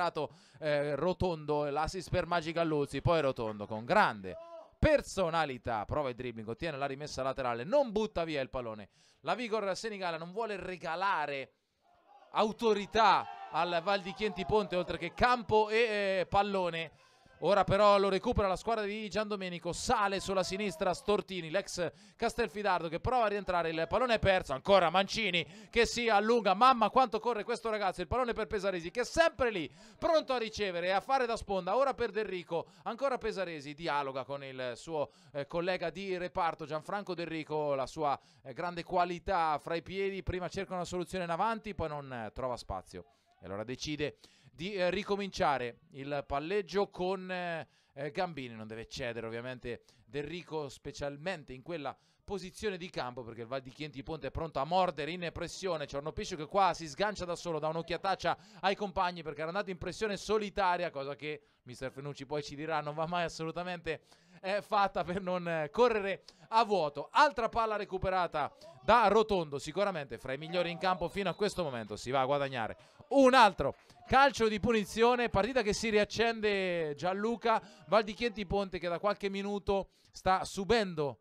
Rotondo, l'assist per Magi Galluzzi, poi Rotondo con grande personalità, prova il dribbling, ottiene la rimessa laterale, non butta via il pallone. La Vigor Senigala non vuole regalare autorità al Val di Valdichienti Ponte oltre che campo e eh, pallone Ora però lo recupera la squadra di Gian Domenico, sale sulla sinistra Stortini, l'ex Castelfidardo che prova a rientrare, il pallone è perso, ancora Mancini che si allunga, mamma quanto corre questo ragazzo, il pallone per Pesaresi che è sempre lì, pronto a ricevere e a fare da sponda, ora per Del ancora Pesaresi, dialoga con il suo eh, collega di reparto Gianfranco Del la sua eh, grande qualità fra i piedi, prima cerca una soluzione in avanti, poi non eh, trova spazio e allora decide di eh, ricominciare il palleggio con eh, eh, Gambini. Non deve cedere ovviamente Del Rico, specialmente in quella posizione di campo, perché il Val di Chienti Ponte è pronto a mordere in pressione. Ciornopiscio che qua si sgancia da solo, da un'occhiataccia ai compagni, perché era andato in pressione solitaria, cosa che mister Fenucci poi ci dirà non va mai assolutamente eh, fatta per non eh, correre a vuoto. Altra palla recuperata da Rotondo, sicuramente fra i migliori in campo fino a questo momento. Si va a guadagnare un altro calcio di punizione, partita che si riaccende Gianluca Valdichienti Ponte che da qualche minuto sta subendo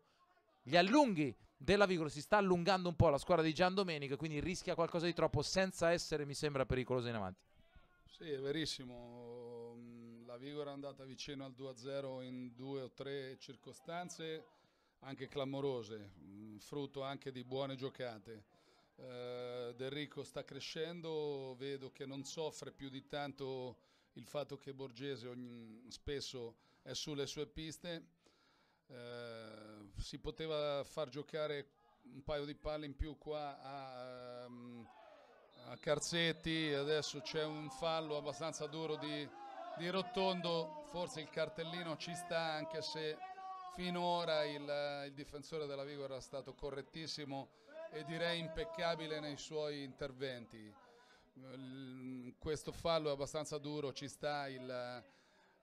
gli allunghi della Vigoro, si sta allungando un po' la squadra di Gian Domenico, quindi rischia qualcosa di troppo senza essere, mi sembra, pericolosa in avanti. Sì, è verissimo, mm, la Vigoro è andata vicino al 2-0 in due o tre circostanze anche clamorose, mm, frutto anche di buone giocate eh, Del Rico sta crescendo, vedo che non soffre più di tanto il fatto che Borgese ogni, spesso è sulle sue piste, eh, si poteva far giocare un paio di palle in più qua a, ehm, a Carzetti, adesso c'è un fallo abbastanza duro di, di Rotondo, forse il cartellino ci sta anche se finora il, il, difensore della Vigo era stato correttissimo e direi impeccabile nei suoi interventi. Mm, questo fallo è abbastanza duro, ci sta il,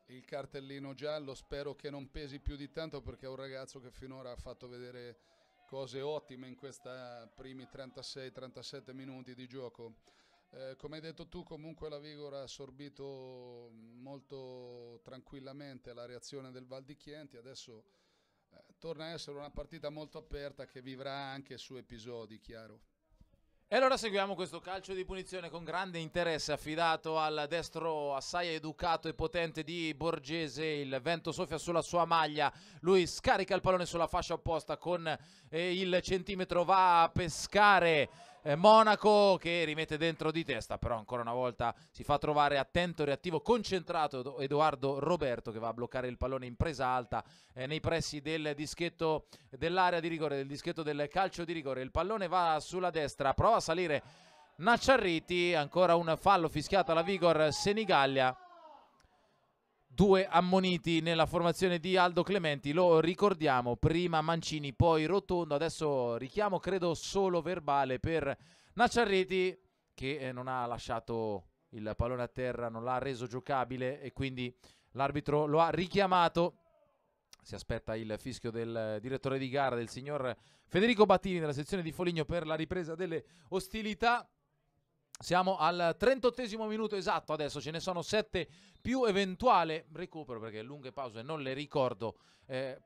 il cartellino giallo, spero che non pesi più di tanto perché è un ragazzo che finora ha fatto vedere cose ottime in questi primi 36-37 minuti di gioco. Eh, come hai detto tu, comunque la Vigor ha assorbito molto tranquillamente la reazione del Val di Chienti, adesso torna a essere una partita molto aperta che vivrà anche su episodi, chiaro. E allora seguiamo questo calcio di punizione con grande interesse affidato al destro assai educato e potente di Borgese, il vento soffia sulla sua maglia, lui scarica il pallone sulla fascia opposta con eh, il centimetro, va a pescare eh, Monaco che rimette dentro di testa, però ancora una volta si fa trovare attento, reattivo, concentrato Edoardo Roberto che va a bloccare il pallone in presa alta eh, nei pressi del dischetto dell'area di rigore, del dischetto del calcio di rigore. Il pallone va sulla destra, prova a salire Nacciarriti, ancora un fallo fischiato alla Vigor Senigallia due ammoniti nella formazione di Aldo Clementi, lo ricordiamo, prima Mancini, poi Rotondo, adesso richiamo credo solo verbale per Nacciarriti che eh, non ha lasciato il pallone a terra, non l'ha reso giocabile e quindi l'arbitro lo ha richiamato. Si aspetta il fischio del direttore di gara, del signor Federico Battini della sezione di Foligno per la ripresa delle ostilità. Siamo al 38 minuto esatto adesso, ce ne sono 7 più eventuale recupero perché lunghe pause non le ricordo. Eh,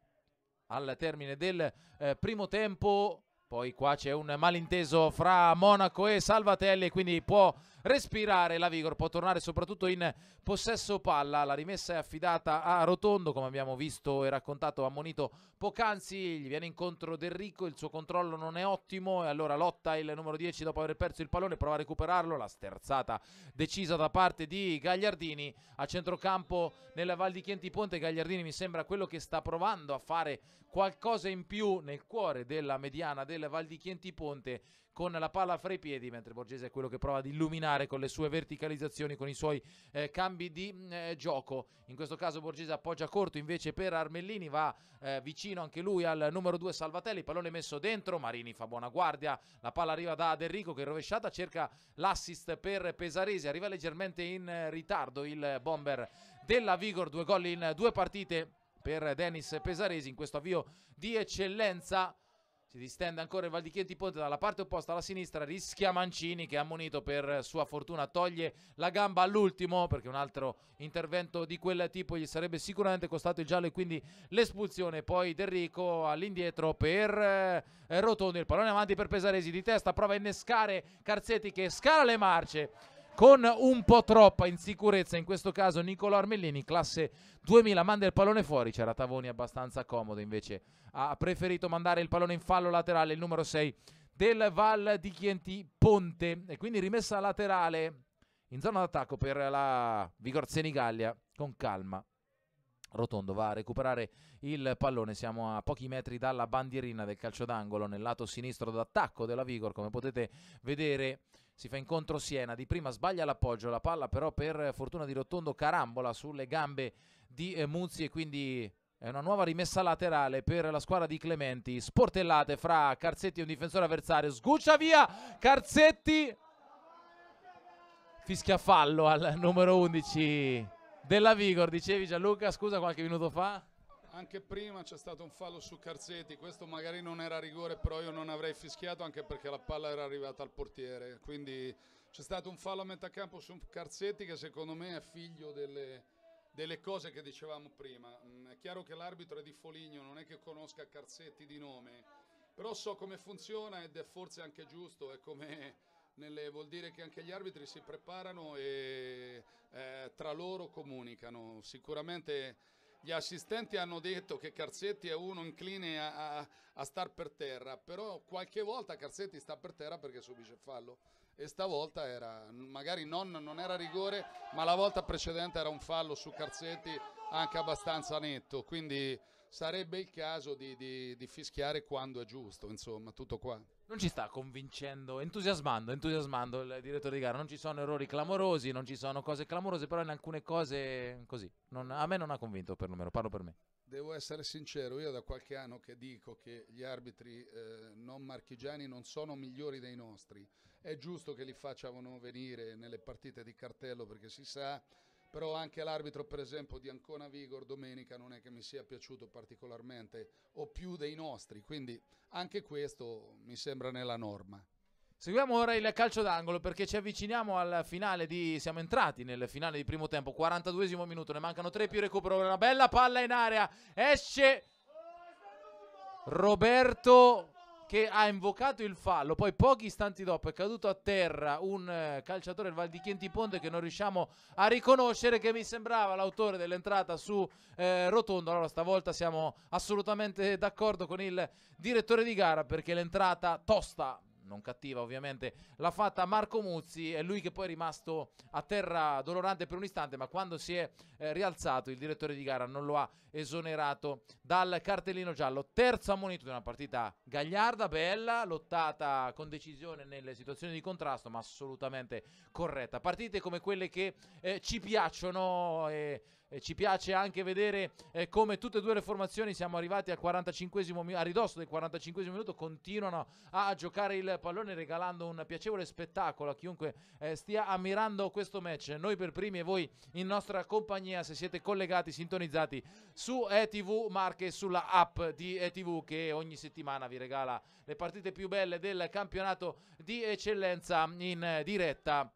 al termine del eh, primo tempo poi qua c'è un malinteso fra Monaco e Salvatelli, quindi può respirare la Vigor, può tornare soprattutto in possesso palla. La rimessa è affidata a Rotondo, come abbiamo visto e raccontato, ammonito poc'anzi. Gli viene incontro Del Ricco, il suo controllo non è ottimo e allora lotta il numero 10 dopo aver perso il pallone, prova a recuperarlo. La sterzata decisa da parte di Gagliardini a centrocampo nella Val di Chienti Ponte. Gagliardini mi sembra quello che sta provando a fare qualcosa in più nel cuore della mediana del Val di Chienti Ponte con la palla fra i piedi, mentre Borgese è quello che prova ad illuminare con le sue verticalizzazioni, con i suoi eh, cambi di mm, eh, gioco. In questo caso Borgese appoggia corto invece per Armellini, va eh, vicino anche lui al numero 2 Salvatelli, pallone messo dentro, Marini fa buona guardia, la palla arriva da Delrico che è rovesciata cerca l'assist per Pesaresi, arriva leggermente in eh, ritardo il bomber della Vigor, due gol in due partite per Denis Pesaresi in questo avvio di eccellenza. Si distende ancora il Valdichienti Ponte dalla parte opposta alla sinistra, rischia Mancini che ha ammonito per sua fortuna toglie la gamba all'ultimo perché un altro intervento di quel tipo gli sarebbe sicuramente costato il giallo e quindi l'espulsione poi Del Rico all'indietro per eh, Rotondo, il pallone avanti per Pesaresi di testa, prova a innescare Carzetti che scala le marce con un po' troppa insicurezza, in questo caso Nicolò Armellini, classe 2000, manda il pallone fuori, c'era Tavoni abbastanza comodo, invece ha preferito mandare il pallone in fallo laterale, il numero 6 del Val di Chienti Ponte, e quindi rimessa laterale in zona d'attacco per la Vigor Gallia, con calma. Rotondo va a recuperare il pallone, siamo a pochi metri dalla bandierina del calcio d'angolo nel lato sinistro d'attacco della Vigor, come potete vedere si fa incontro Siena, di prima sbaglia l'appoggio, la palla però per fortuna di Rotondo carambola sulle gambe di eh, Muzzi e quindi è una nuova rimessa laterale per la squadra di Clementi, sportellate fra Carzetti e un difensore avversario, sguccia via Carzetti, fischia fallo al numero 11 della Vigor, dicevi Gianluca, scusa qualche minuto fa? anche prima c'è stato un fallo su Carzeti, questo magari non era rigore, però io non avrei fischiato anche perché la palla era arrivata al portiere, quindi c'è stato un fallo a metà campo su Carzeti che secondo me è figlio delle, delle cose che dicevamo prima. Mm, è chiaro che l'arbitro è di Foligno, non è che conosca Carzetti di nome, però so come funziona ed è forse anche giusto, è come... Nelle, vuol dire che anche gli arbitri si preparano e eh, tra loro comunicano. Sicuramente gli assistenti hanno detto che Carzetti è uno incline a, a, a, star per terra, però qualche volta Carzetti sta per terra perché subisce fallo e stavolta era, magari non, non era rigore, ma la volta precedente era un fallo su Carzetti anche abbastanza netto, quindi sarebbe il caso di, di, di fischiare quando è giusto, insomma, tutto qua non ci sta convincendo, entusiasmando, entusiasmando il direttore di gara. Non ci sono errori clamorosi, non ci sono cose clamorose, però in alcune cose così. Non, a me non ha convinto perlomeno, parlo per me. Devo essere sincero, io da qualche anno che dico che gli arbitri eh, non marchigiani non sono migliori dei nostri. È giusto che li facciano venire nelle partite di cartello perché si sa però anche l'arbitro per esempio di Ancona Vigor domenica non è che mi sia piaciuto particolarmente o più dei nostri, quindi anche questo mi sembra nella norma. Seguiamo ora il calcio d'angolo perché ci avviciniamo al finale di... siamo entrati nel finale di primo tempo, 42 esimo minuto, ne mancano tre più recupero, una bella palla in area, esce Roberto che ha invocato il fallo, poi pochi istanti dopo è caduto a terra un eh, calciatore del Val di Chienti Ponte che non riusciamo a riconoscere, che mi sembrava l'autore dell'entrata su eh, Rotondo. Allora stavolta siamo assolutamente d'accordo con il direttore di gara perché l'entrata tosta non cattiva ovviamente, l'ha fatta Marco Muzzi, è lui che poi è rimasto a terra dolorante per un istante, ma quando si è eh, rialzato il direttore di gara non lo ha esonerato dal cartellino giallo. Terzo ammonito di una partita gagliarda, bella, lottata con decisione nelle situazioni di contrasto, ma assolutamente corretta. Partite come quelle che eh, ci piacciono e eh, ci piace anche vedere eh, come tutte e due le formazioni siamo arrivati al 45 a ridosso del 45 minuto, continuano a giocare il pallone regalando un piacevole spettacolo a chiunque eh, stia ammirando questo match. Noi per primi e voi in nostra compagnia se siete collegati, sintonizzati su ETV ma anche sulla app di ETV che ogni settimana vi regala le partite più belle del campionato di eccellenza in eh, diretta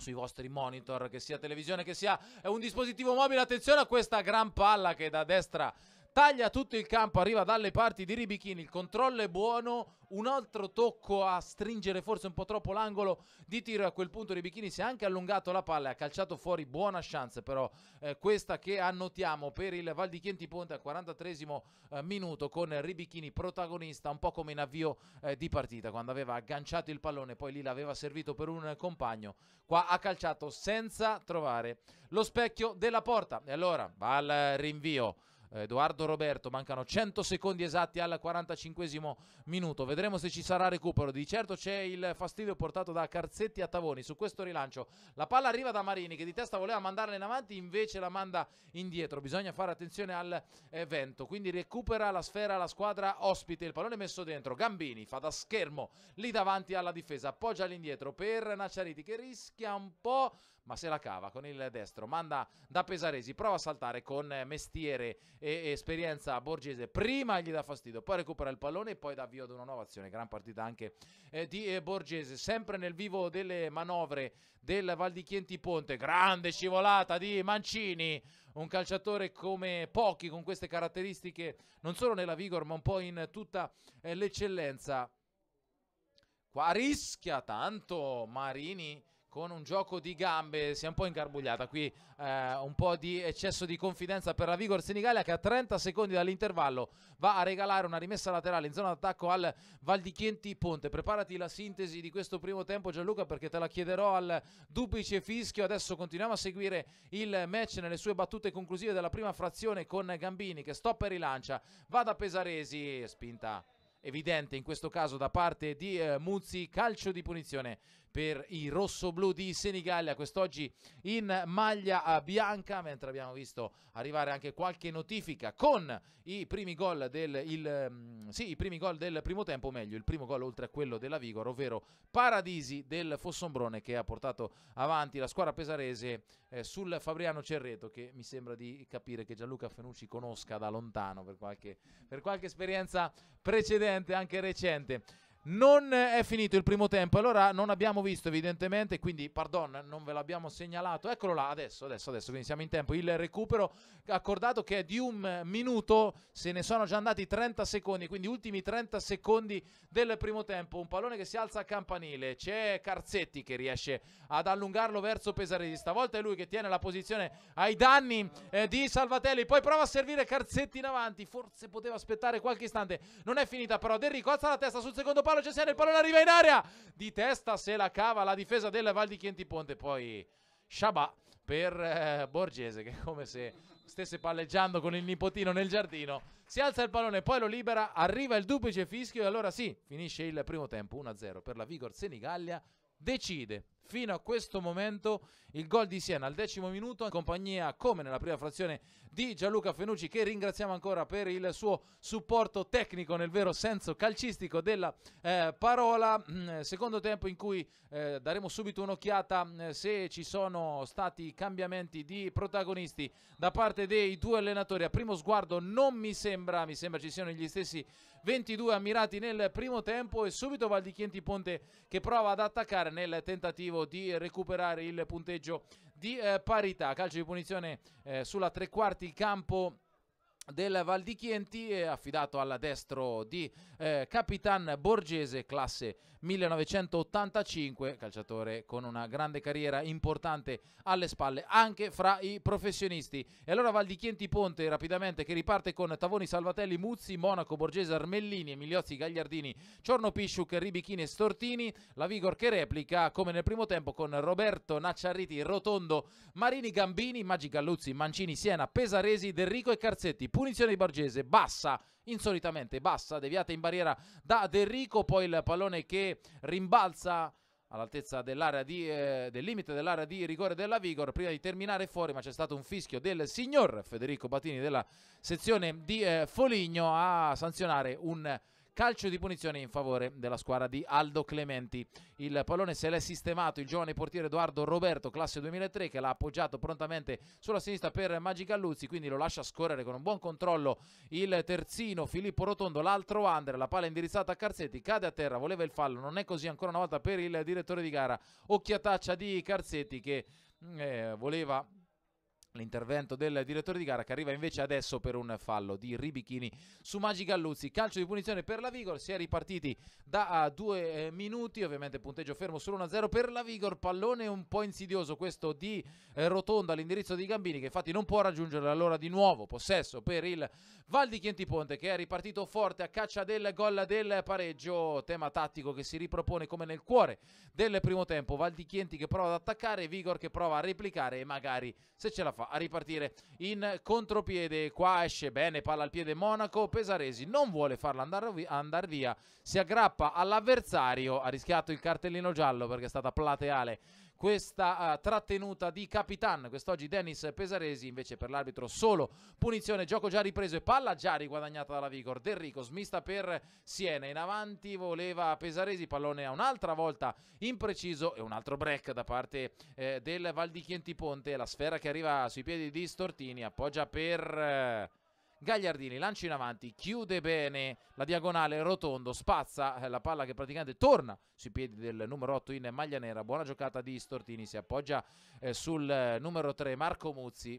sui vostri monitor, che sia televisione, che sia eh, un dispositivo mobile. Attenzione a questa gran palla che da destra taglia tutto il campo, arriva dalle parti di Ribichini, il controllo è buono, un altro tocco a stringere forse un po' troppo l'angolo di tiro a quel punto Ribichini si è anche allungato la palla, ha calciato fuori, buona chance però eh, questa che annotiamo per il Val di Chienti Ponte al 43 eh, minuto con Ribichini protagonista un po' come in avvio eh, di partita quando aveva agganciato il pallone, poi lì l'aveva servito per un compagno, qua ha calciato senza trovare lo specchio della porta e allora va al rinvio eh, Edoardo Roberto, mancano 100 secondi esatti al 45 minuto, vedremo se ci sarà recupero, di certo c'è il fastidio portato da Carzetti a Tavoni su questo rilancio, la palla arriva da Marini che di testa voleva mandarla in avanti, invece la manda indietro, bisogna fare attenzione al eh, vento, quindi recupera la sfera la squadra ospite, il pallone messo dentro, Gambini fa da schermo lì davanti alla difesa, appoggia all'indietro per Nacciariti che rischia un po' ma se la cava con il destro, manda da Pesaresi, prova a saltare con mestiere e esperienza borgese, prima gli dà fastidio, poi recupera il pallone e poi dà avvio ad una nuova azione, gran partita anche eh, di eh, Borgese, sempre nel vivo delle manovre del Valdichienti Ponte, grande scivolata di Mancini, un calciatore come pochi con queste caratteristiche, non solo nella Vigor ma un po' in tutta eh, l'eccellenza. Qua rischia tanto Marini con un gioco di gambe si è un po' ingarbugliata qui eh, un po' di eccesso di confidenza per la Vigor Senigallia che a 30 secondi dall'intervallo va a regalare una rimessa laterale in zona d'attacco al Valdichienti Ponte preparati la sintesi di questo primo tempo Gianluca perché te la chiederò al duplice fischio adesso continuiamo a seguire il match nelle sue battute conclusive della prima frazione con Gambini che stop e rilancia va da Pesaresi spinta evidente in questo caso da parte di eh, Muzzi, calcio di punizione per i rossoblù di Senigallia, quest'oggi in maglia eh, bianca, mentre abbiamo visto arrivare anche qualche notifica con i primi gol del, il, mm, sì, primi gol del primo tempo, meglio il primo gol oltre a quello della Vigor, ovvero Paradisi del Fossombrone che ha portato avanti la squadra pesarese eh, sul Fabriano Cerreto che mi sembra di capire che Gianluca Fenucci conosca da lontano per qualche, per qualche esperienza precedente, anche recente. Non è finito il primo tempo, allora non abbiamo visto evidentemente, quindi pardon, non ve l'abbiamo segnalato. Eccolo là, adesso, adesso, adesso, quindi siamo in tempo. Il recupero accordato che è di un minuto, se ne sono già andati 30 secondi, quindi ultimi 30 secondi del primo tempo. Un pallone che si alza a campanile, c'è Carzetti che riesce ad allungarlo verso Pesaresi. Stavolta è lui che tiene la posizione ai danni eh, di Salvatelli, poi prova a servire Carzetti in avanti, forse poteva aspettare qualche istante. Non è finita però, Del Rico alza la testa sul secondo pallone Paolo Cesena, il pallone arriva in area, di testa se la cava la difesa del Val di Chienti Ponte, poi Sciabà per eh, Borgese che è come se stesse palleggiando con il nipotino nel giardino. Si alza il pallone, poi lo libera, arriva il duplice fischio e allora sì, finisce il primo tempo 1-0 per la Vigor Senigallia, decide fino a questo momento il gol di Siena al decimo minuto in compagnia come nella prima frazione di Gianluca Fenucci che ringraziamo ancora per il suo supporto tecnico nel vero senso calcistico della eh, parola mm, secondo tempo in cui eh, daremo subito un'occhiata mm, se ci sono stati cambiamenti di protagonisti da parte dei due allenatori a primo sguardo non mi sembra mi sembra ci siano gli stessi 22 ammirati nel primo tempo e subito Valdichienti Ponte che prova ad attaccare nel tentativo di recuperare il punteggio di eh, parità. Calcio di punizione eh, sulla tre quarti campo del Val di Chienti affidato alla destro di eh, Capitan Borgese classe 1985 calciatore con una grande carriera importante alle spalle anche fra i professionisti e allora Val di Chienti Ponte rapidamente che riparte con Tavoni Salvatelli Muzzi Monaco Borgese Armellini Emiliozzi Gagliardini Ciorno Pisciuc Ribichini Stortini la Vigor che replica come nel primo tempo con Roberto Nacciarriti Rotondo Marini Gambini Maggi Galluzzi Mancini Siena Pesaresi Del Rico e Carzetti punizione di Borghese, bassa, insolitamente bassa, deviata in barriera da De Rico, poi il pallone che rimbalza all'altezza eh, del limite dell'area di rigore della Vigor prima di terminare fuori ma c'è stato un fischio del signor Federico Battini della sezione di eh, Foligno a sanzionare un calcio di punizione in favore della squadra di Aldo Clementi. Il pallone se l'è sistemato il giovane portiere Edoardo Roberto, classe 2003, che l'ha appoggiato prontamente sulla sinistra per Magicalluzzi, quindi lo lascia scorrere con un buon controllo il terzino Filippo Rotondo, l'altro under, la palla indirizzata a Carzetti, cade a terra, voleva il fallo, non è così ancora una volta per il direttore di gara, occhiataccia di Carzetti che mm, eh, voleva L'intervento del direttore di gara che arriva invece adesso per un fallo di Ribichini su Magi Galluzzi. Calcio di punizione per la Vigor. Si è ripartiti da eh, due eh, minuti. Ovviamente punteggio fermo sull1 0 per la Vigor. Pallone un po' insidioso questo di eh, rotonda all'indirizzo di Gambini che infatti non può raggiungere. Allora di nuovo possesso per il Val di Chientiponte che è ripartito forte a caccia del gol del pareggio. Tema tattico che si ripropone come nel cuore del primo tempo. Val di Chienti che prova ad attaccare. Vigor che prova a replicare e magari se ce la fa Mustafa a ripartire in contropiede. Qua esce bene, palla al piede Monaco. Pesaresi non vuole farla andare via, si aggrappa all'avversario. Ha rischiato il cartellino giallo perché è stata plateale questa uh, trattenuta di Capitan. Quest'oggi Dennis Pesaresi invece per l'arbitro solo punizione, gioco già ripreso e palla già riguadagnata dalla Vigor. D'Enrico smista per Siena, in avanti voleva Pesaresi, pallone a un'altra volta impreciso e un altro break da parte eh, del Valdichienti Ponte, la sfera che arriva sui piedi di Stortini, appoggia per... Eh, Gagliardini lancia in avanti, chiude bene la diagonale, rotondo, spazza eh, la palla che praticamente torna sui piedi del numero 8 in maglia nera. Buona giocata di Stortini, si appoggia eh, sul eh, numero 3 Marco Muzzi,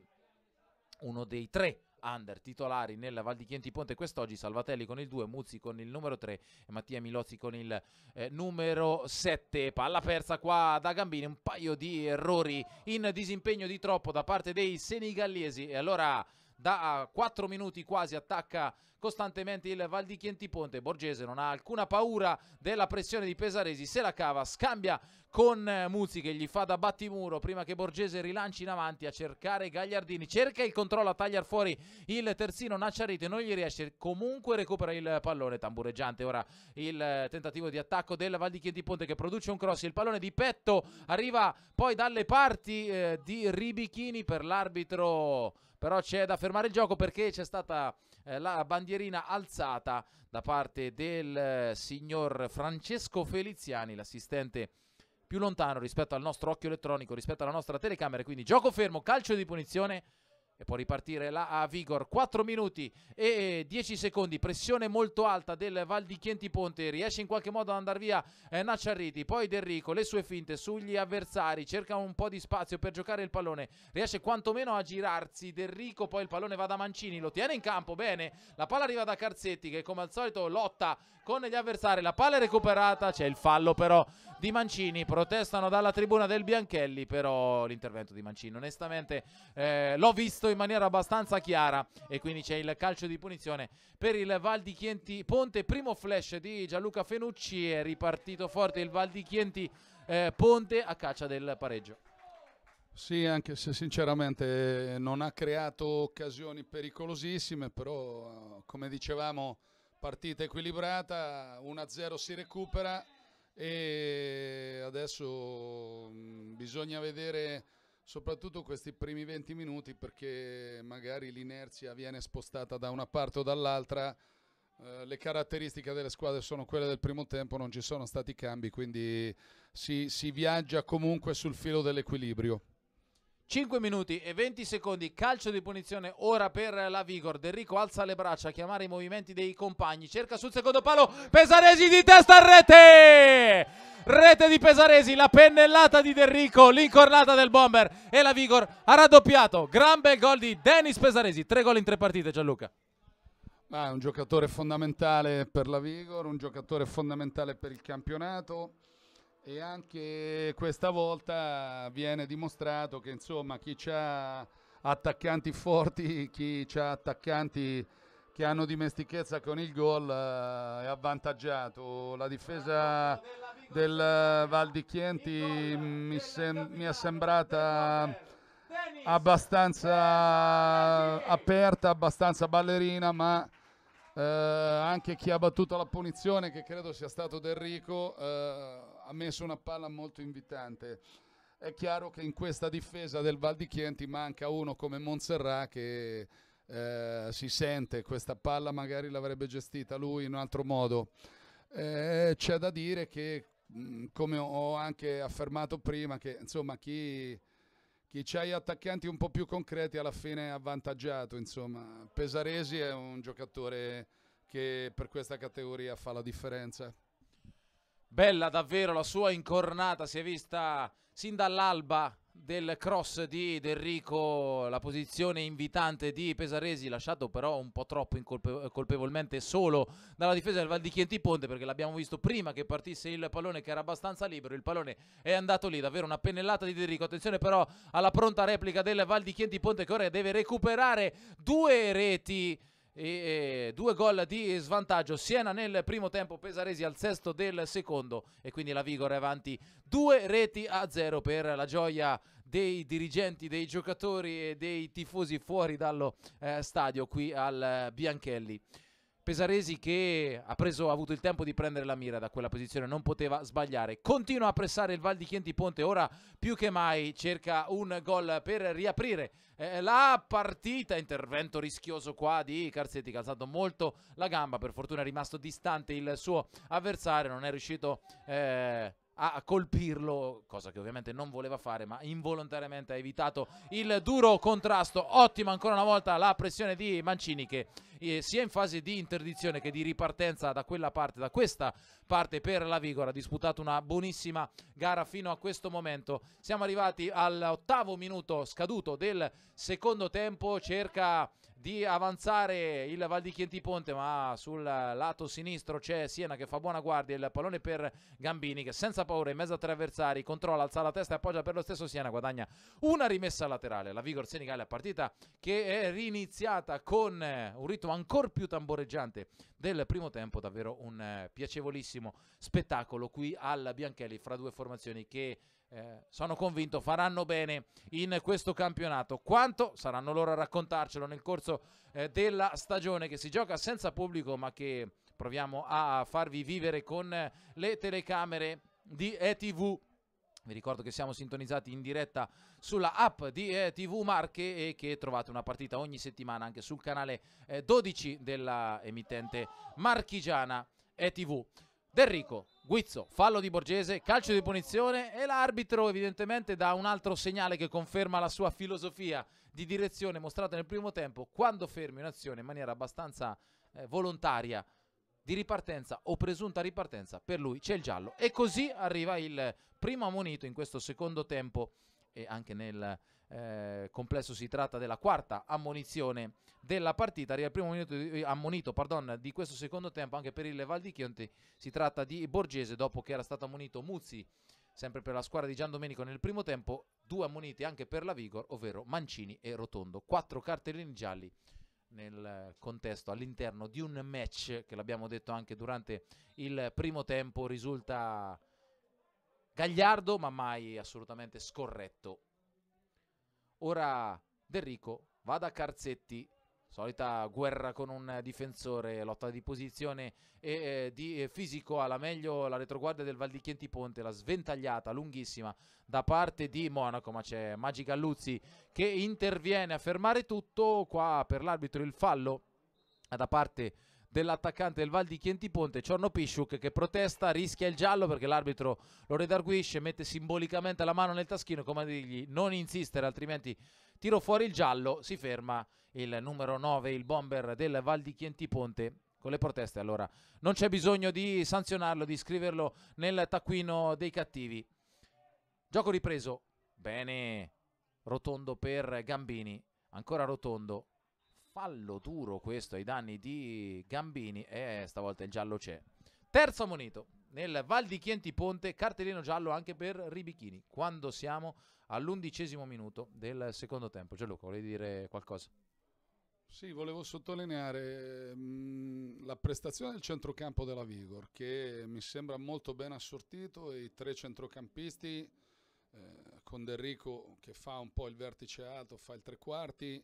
uno dei tre under titolari nella Val di Chienti Ponte quest'oggi Salvatelli con il 2, Muzzi con il numero 3 e Mattia Milozzi con il eh, numero 7 palla persa qua da Gambini un paio di errori in disimpegno di troppo da parte dei senigallesi e allora da 4 minuti quasi attacca costantemente il Val di Chientiponte. Borgese non ha alcuna paura della pressione di Pesaresi, se la cava, scambia con eh, Muzzi che gli fa da battimuro prima che Borgese rilanci in avanti a cercare Gagliardini, cerca il controllo a tagliare fuori il terzino Nacciarite, non gli riesce, comunque recupera il pallone tambureggiante ora il eh, tentativo di attacco del Val di Chientiponte che produce un cross, il pallone di petto arriva poi dalle parti eh, di Ribichini per l'arbitro però c'è da fermare il gioco perché c'è stata eh, la bandierina alzata da parte del eh, signor Francesco Feliziani, l'assistente più lontano rispetto al nostro occhio elettronico, rispetto alla nostra telecamera, quindi gioco fermo, calcio di punizione e può ripartire là a Vigor 4 minuti e 10 secondi pressione molto alta del Val di Chienti Ponte riesce in qualche modo ad andare via eh, Nacciarriti poi Derrico le sue finte sugli avversari cerca un po' di spazio per giocare il pallone riesce quantomeno a girarsi Derrico poi il pallone va da Mancini lo tiene in campo bene la palla arriva da Carzetti che come al solito lotta con gli avversari la palla è recuperata c'è il fallo però di Mancini protestano dalla tribuna del Bianchelli però l'intervento di Mancini onestamente eh, l'ho visto in maniera abbastanza chiara e quindi c'è il calcio di punizione per il Val di Chienti Ponte, primo flash di Gianluca Fenucci, è ripartito forte il Val di Chienti eh, Ponte a caccia del pareggio. Sì, anche se sinceramente eh, non ha creato occasioni pericolosissime, però eh, come dicevamo partita equilibrata, 1-0 si recupera e adesso mm, bisogna vedere soprattutto questi primi 20 minuti perché magari l'inerzia viene spostata da una parte o dall'altra. Eh, le caratteristiche delle squadre sono quelle del primo tempo, non ci sono stati cambi, quindi si, si viaggia comunque sul filo dell'equilibrio. 5 minuti e 20 secondi, calcio di punizione ora per la Vigor. Enrico alza le braccia a chiamare i movimenti dei compagni, cerca sul secondo palo, Pesaresi di testa a rete! Rete di Pesaresi, la pennellata di Derrico, l'incornata del bomber e la Vigor ha raddoppiato. Gran bel gol di Denis Pesaresi, tre gol in tre partite Gianluca. Ma è un giocatore fondamentale per la Vigor, un giocatore fondamentale per il campionato e anche questa volta viene dimostrato che insomma chi ha attaccanti forti, chi ha attaccanti che hanno dimestichezza con il gol eh, è avvantaggiato. La difesa del Val di Chienti mi, sem mi è sembrata abbastanza aperta, abbastanza ballerina, ma eh, anche chi ha battuto la punizione, che credo sia stato Del Rico, eh, ha messo una palla molto invitante. È chiaro che in questa difesa del Val di Chienti manca uno come Montserrat che eh, si sente, questa palla magari l'avrebbe gestita lui in un altro modo. Eh, c'è da dire che, mm, come ho anche affermato prima, che insomma chi chi ha gli attaccanti un po' più concreti alla fine è avvantaggiato. Insomma, Pesaresi è un giocatore che per questa categoria fa la differenza. Bella davvero la sua incornata, si è vista sin dall'alba del cross di Enrico, la posizione invitante di Pesaresi, lasciato però un po' troppo incolpe colpevolmente solo dalla difesa del Val di Chienti Ponte, perché l'abbiamo visto prima che partisse il pallone che era abbastanza libero, il pallone è andato lì, davvero una pennellata di Enrico, attenzione però alla pronta replica del Val di Chienti Ponte che ora deve recuperare due reti e due gol di svantaggio Siena nel primo tempo, Pesaresi al sesto del secondo e quindi la Vigor è avanti due reti a zero per la gioia dei dirigenti, dei giocatori e dei tifosi fuori dallo eh, stadio qui al eh, Bianchelli. Pesaresi che ha, preso, ha, avuto il tempo di prendere la mira da quella posizione, non poteva sbagliare. Continua a pressare il Val di Chienti Ponte, ora più che mai cerca un gol per riaprire eh, la partita. Intervento rischioso qua di Carzetti, che ha alzato molto la gamba, per fortuna è rimasto distante il suo avversario, non è riuscito... Eh, a colpirlo, cosa che ovviamente non voleva fare, ma involontariamente ha evitato il duro contrasto. Ottima ancora una volta la pressione di Mancini che eh, sia in fase di interdizione che di ripartenza da quella parte, da questa parte per la Vigor ha disputato una buonissima gara fino a questo momento. Siamo arrivati all'ottavo minuto scaduto del secondo tempo, cerca di avanzare il Val di Chienti Ponte, ma sul lato sinistro c'è Siena che fa buona guardia, il pallone per Gambini che senza paura in mezzo a tre avversari controlla, alza la testa e appoggia per lo stesso Siena, guadagna una rimessa laterale. La Vigor Senigallia partita che è riniziata con un ritmo ancora più tamboreggiante del primo tempo, davvero un piacevolissimo spettacolo qui al Bianchelli fra due formazioni che eh, sono convinto faranno bene in questo campionato. Quanto saranno loro a raccontarcelo nel corso eh, della stagione che si gioca senza pubblico ma che proviamo a farvi vivere con eh, le telecamere di ETV. Vi ricordo che siamo sintonizzati in diretta sulla app di eh, TV Marche e che trovate una partita ogni settimana anche sul canale eh, 12 della emittente marchigiana ETV. Del Rico. Guizzo, fallo di Borgese, calcio di punizione e l'arbitro evidentemente dà un altro segnale che conferma la sua filosofia di direzione mostrata nel primo tempo quando fermi un'azione in maniera abbastanza eh, volontaria di ripartenza o presunta ripartenza, per lui c'è il giallo e così arriva il primo ammonito in questo secondo tempo e anche nel eh, complesso si tratta della quarta ammonizione della partita, arriva il primo minuto di, eh, ammonito pardon, di questo secondo tempo anche per il Valdichionti, si tratta di Borgese dopo che era stato ammonito Muzzi sempre per la squadra di Gian Domenico nel primo tempo, due ammoniti anche per la Vigor, ovvero Mancini e Rotondo, quattro cartellini gialli nel contesto all'interno di un match che l'abbiamo detto anche durante il primo tempo risulta gagliardo ma mai assolutamente scorretto Ora Del Rico va da Carzetti, solita guerra con un difensore, lotta di posizione e eh, di eh, fisico alla meglio la retroguardia del Valdichienti Ponte, la sventagliata lunghissima da parte di Monaco, ma c'è Magi Galluzzi che interviene a fermare tutto, qua per l'arbitro il fallo da parte di dell'attaccante del Val di Chientiponte, Ciorno Pisciuk, che protesta, rischia il giallo perché l'arbitro lo redarguisce, mette simbolicamente la mano nel taschino come a dirgli non insistere altrimenti tiro fuori il giallo, si ferma il numero 9, il bomber del Val di Chientiponte con le proteste allora non c'è bisogno di sanzionarlo, di scriverlo nel taccuino dei cattivi. Gioco ripreso, bene, rotondo per Gambini, ancora rotondo, fallo duro questo ai danni di Gambini e stavolta il giallo c'è. Terzo monito nel Val di Chienti Ponte, cartellino giallo anche per Ribichini, quando siamo all'undicesimo minuto del secondo tempo. Gianluca, volevi dire qualcosa? Sì, volevo sottolineare mh, mm, la prestazione del centrocampo della Vigor, che mi sembra molto ben assortito e i tre centrocampisti, eh, con Del Rico che fa un po' il vertice alto, fa il tre quarti,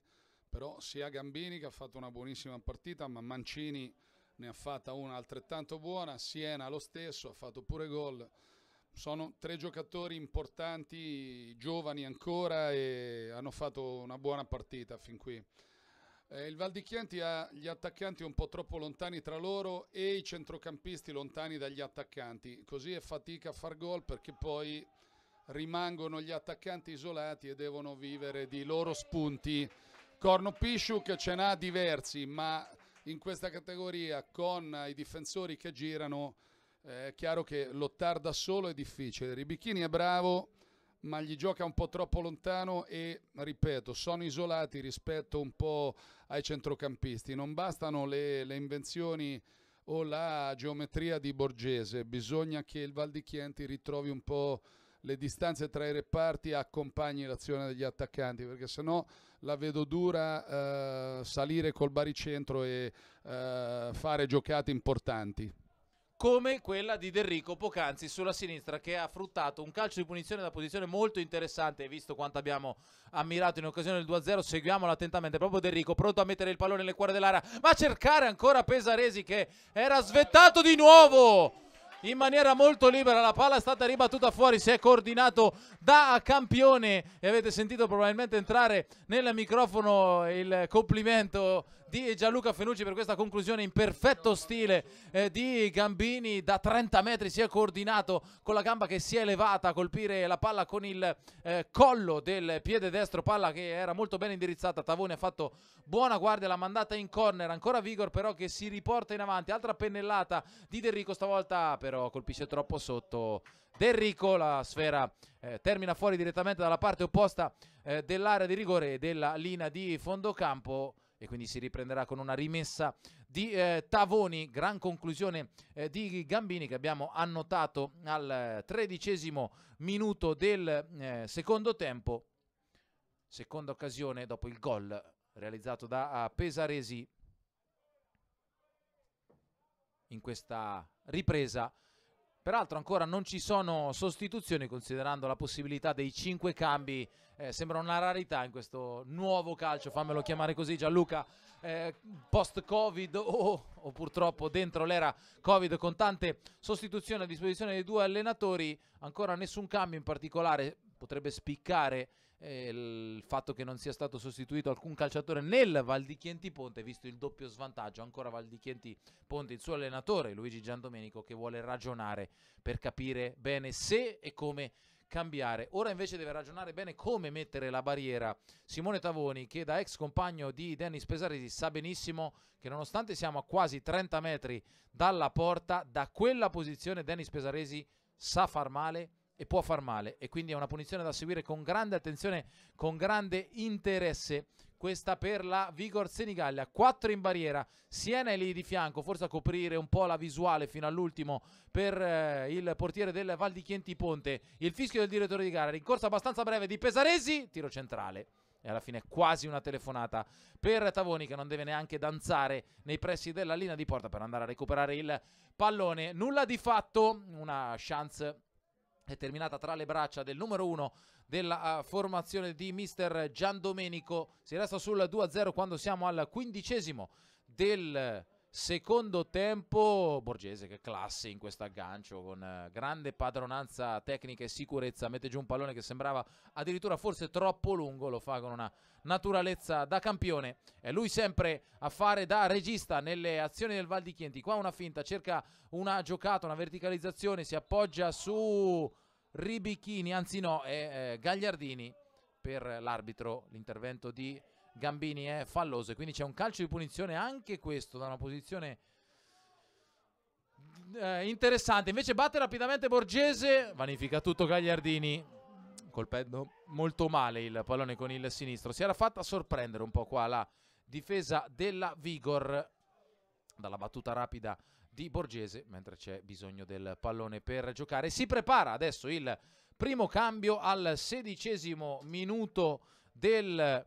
però sia Gambini che ha fatto una buonissima partita, ma Mancini ne ha fatta una altrettanto buona, Siena lo stesso, ha fatto pure gol. Sono tre giocatori importanti, giovani ancora e hanno fatto una buona partita fin qui. Eh, il Val di Chianti ha gli attaccanti un po' troppo lontani tra loro e i centrocampisti lontani dagli attaccanti, così è fatica a far gol perché poi rimangono gli attaccanti isolati e devono vivere di loro spunti Corno Pisciu ce n'ha diversi, ma in questa categoria con i difensori che girano eh, è chiaro che lottare da solo è difficile. Ribichini è bravo, ma gli gioca un po' troppo lontano e, ripeto, sono isolati rispetto un po' ai centrocampisti. Non bastano le, le invenzioni o la geometria di Borgese, bisogna che il Val di Chienti ritrovi un po' le distanze tra i reparti e accompagni l'azione degli attaccanti, perché sennò... No la vedo dura eh, salire col baricentro e eh, fare giocate importanti come quella di Derrico Pocanzi sulla sinistra che ha fruttato un calcio di punizione da posizione molto interessante visto quanto abbiamo ammirato in occasione del 2-0 seguiamolo attentamente proprio Derrico pronto a mettere il pallone nel cuore dell'area ma cercare ancora Pesaresi che era svettato di nuovo in maniera molto libera, la palla è stata ribattuta fuori, si è coordinato da campione e avete sentito probabilmente entrare nel microfono il complimento di Gianluca Fenucci per questa conclusione in perfetto stile eh, di Gambini da 30 metri si è coordinato con la gamba che si è elevata a colpire la palla con il eh, collo del piede destro palla che era molto ben indirizzata Tavoni ha fatto buona guardia l'ha mandata in corner ancora Vigor però che si riporta in avanti altra pennellata di Rico stavolta però colpisce troppo sotto Rico la sfera eh, termina fuori direttamente dalla parte opposta eh, dell'area di rigore della linea di fondo campo e quindi si riprenderà con una rimessa di eh, Tavoni, gran conclusione eh, di Gambini che abbiamo annotato al tredicesimo minuto del eh, secondo tempo, seconda occasione dopo il gol realizzato da eh, Pesaresi in questa ripresa Peraltro ancora non ci sono sostituzioni considerando la possibilità dei 5 cambi, eh, sembra una rarità in questo nuovo calcio, fammelo chiamare così Gianluca, eh, post-Covid o, o, purtroppo dentro l'era Covid con tante sostituzioni a disposizione dei due allenatori, ancora nessun cambio in particolare potrebbe spiccare eh, il fatto che non sia stato sostituito alcun calciatore nel Valdichienti Ponte, visto il doppio svantaggio ancora Valdichienti Ponte, il suo allenatore Luigi Giandomenico che vuole ragionare per capire bene se e come cambiare. Ora invece deve ragionare bene come mettere la barriera. Simone Tavoni, che da ex compagno di Dennis Pesaresi sa benissimo che nonostante siamo a quasi 30 metri dalla porta, da quella posizione Dennis Pesaresi sa far male e può far male e quindi è una punizione da seguire con grande attenzione, con grande interesse. Questa per la Vigor Senigallia, 4 in barriera, Siena è lì di fianco, forse a coprire un po' la visuale fino all'ultimo per eh, il portiere del Val di Chienti Ponte. Il fischio del direttore di gara, rincorsa abbastanza breve di Pesaresi, tiro centrale e alla fine quasi una telefonata per Tavoni che non deve neanche danzare nei pressi della linea di porta per andare a recuperare il pallone. Nulla di fatto, una chance è terminata tra le braccia del numero 1 della eh, formazione di mister Gian Domenico. Si resta sul 2-0 quando siamo al quindicesimo del Secondo tempo, Borgese che classe in questo aggancio con eh, grande padronanza tecnica e sicurezza, mette giù un pallone che sembrava addirittura forse troppo lungo, lo fa con una naturalezza da campione. È lui sempre a fare da regista nelle azioni del Val di Chienti. Qua una finta, cerca una giocata, una verticalizzazione, si appoggia su Ribichini, anzi no, è eh, Gagliardini per l'arbitro, l'intervento di Gambini è falloso e quindi c'è un calcio di punizione anche questo da una posizione eh, interessante. Invece batte rapidamente Borgese, vanifica tutto Gagliardini, colpendo molto male il pallone con il sinistro. Si era fatta sorprendere un po' qua la difesa della Vigor dalla battuta rapida di Borgese, mentre c'è bisogno del pallone per giocare. Si prepara adesso il primo cambio al sedicesimo minuto del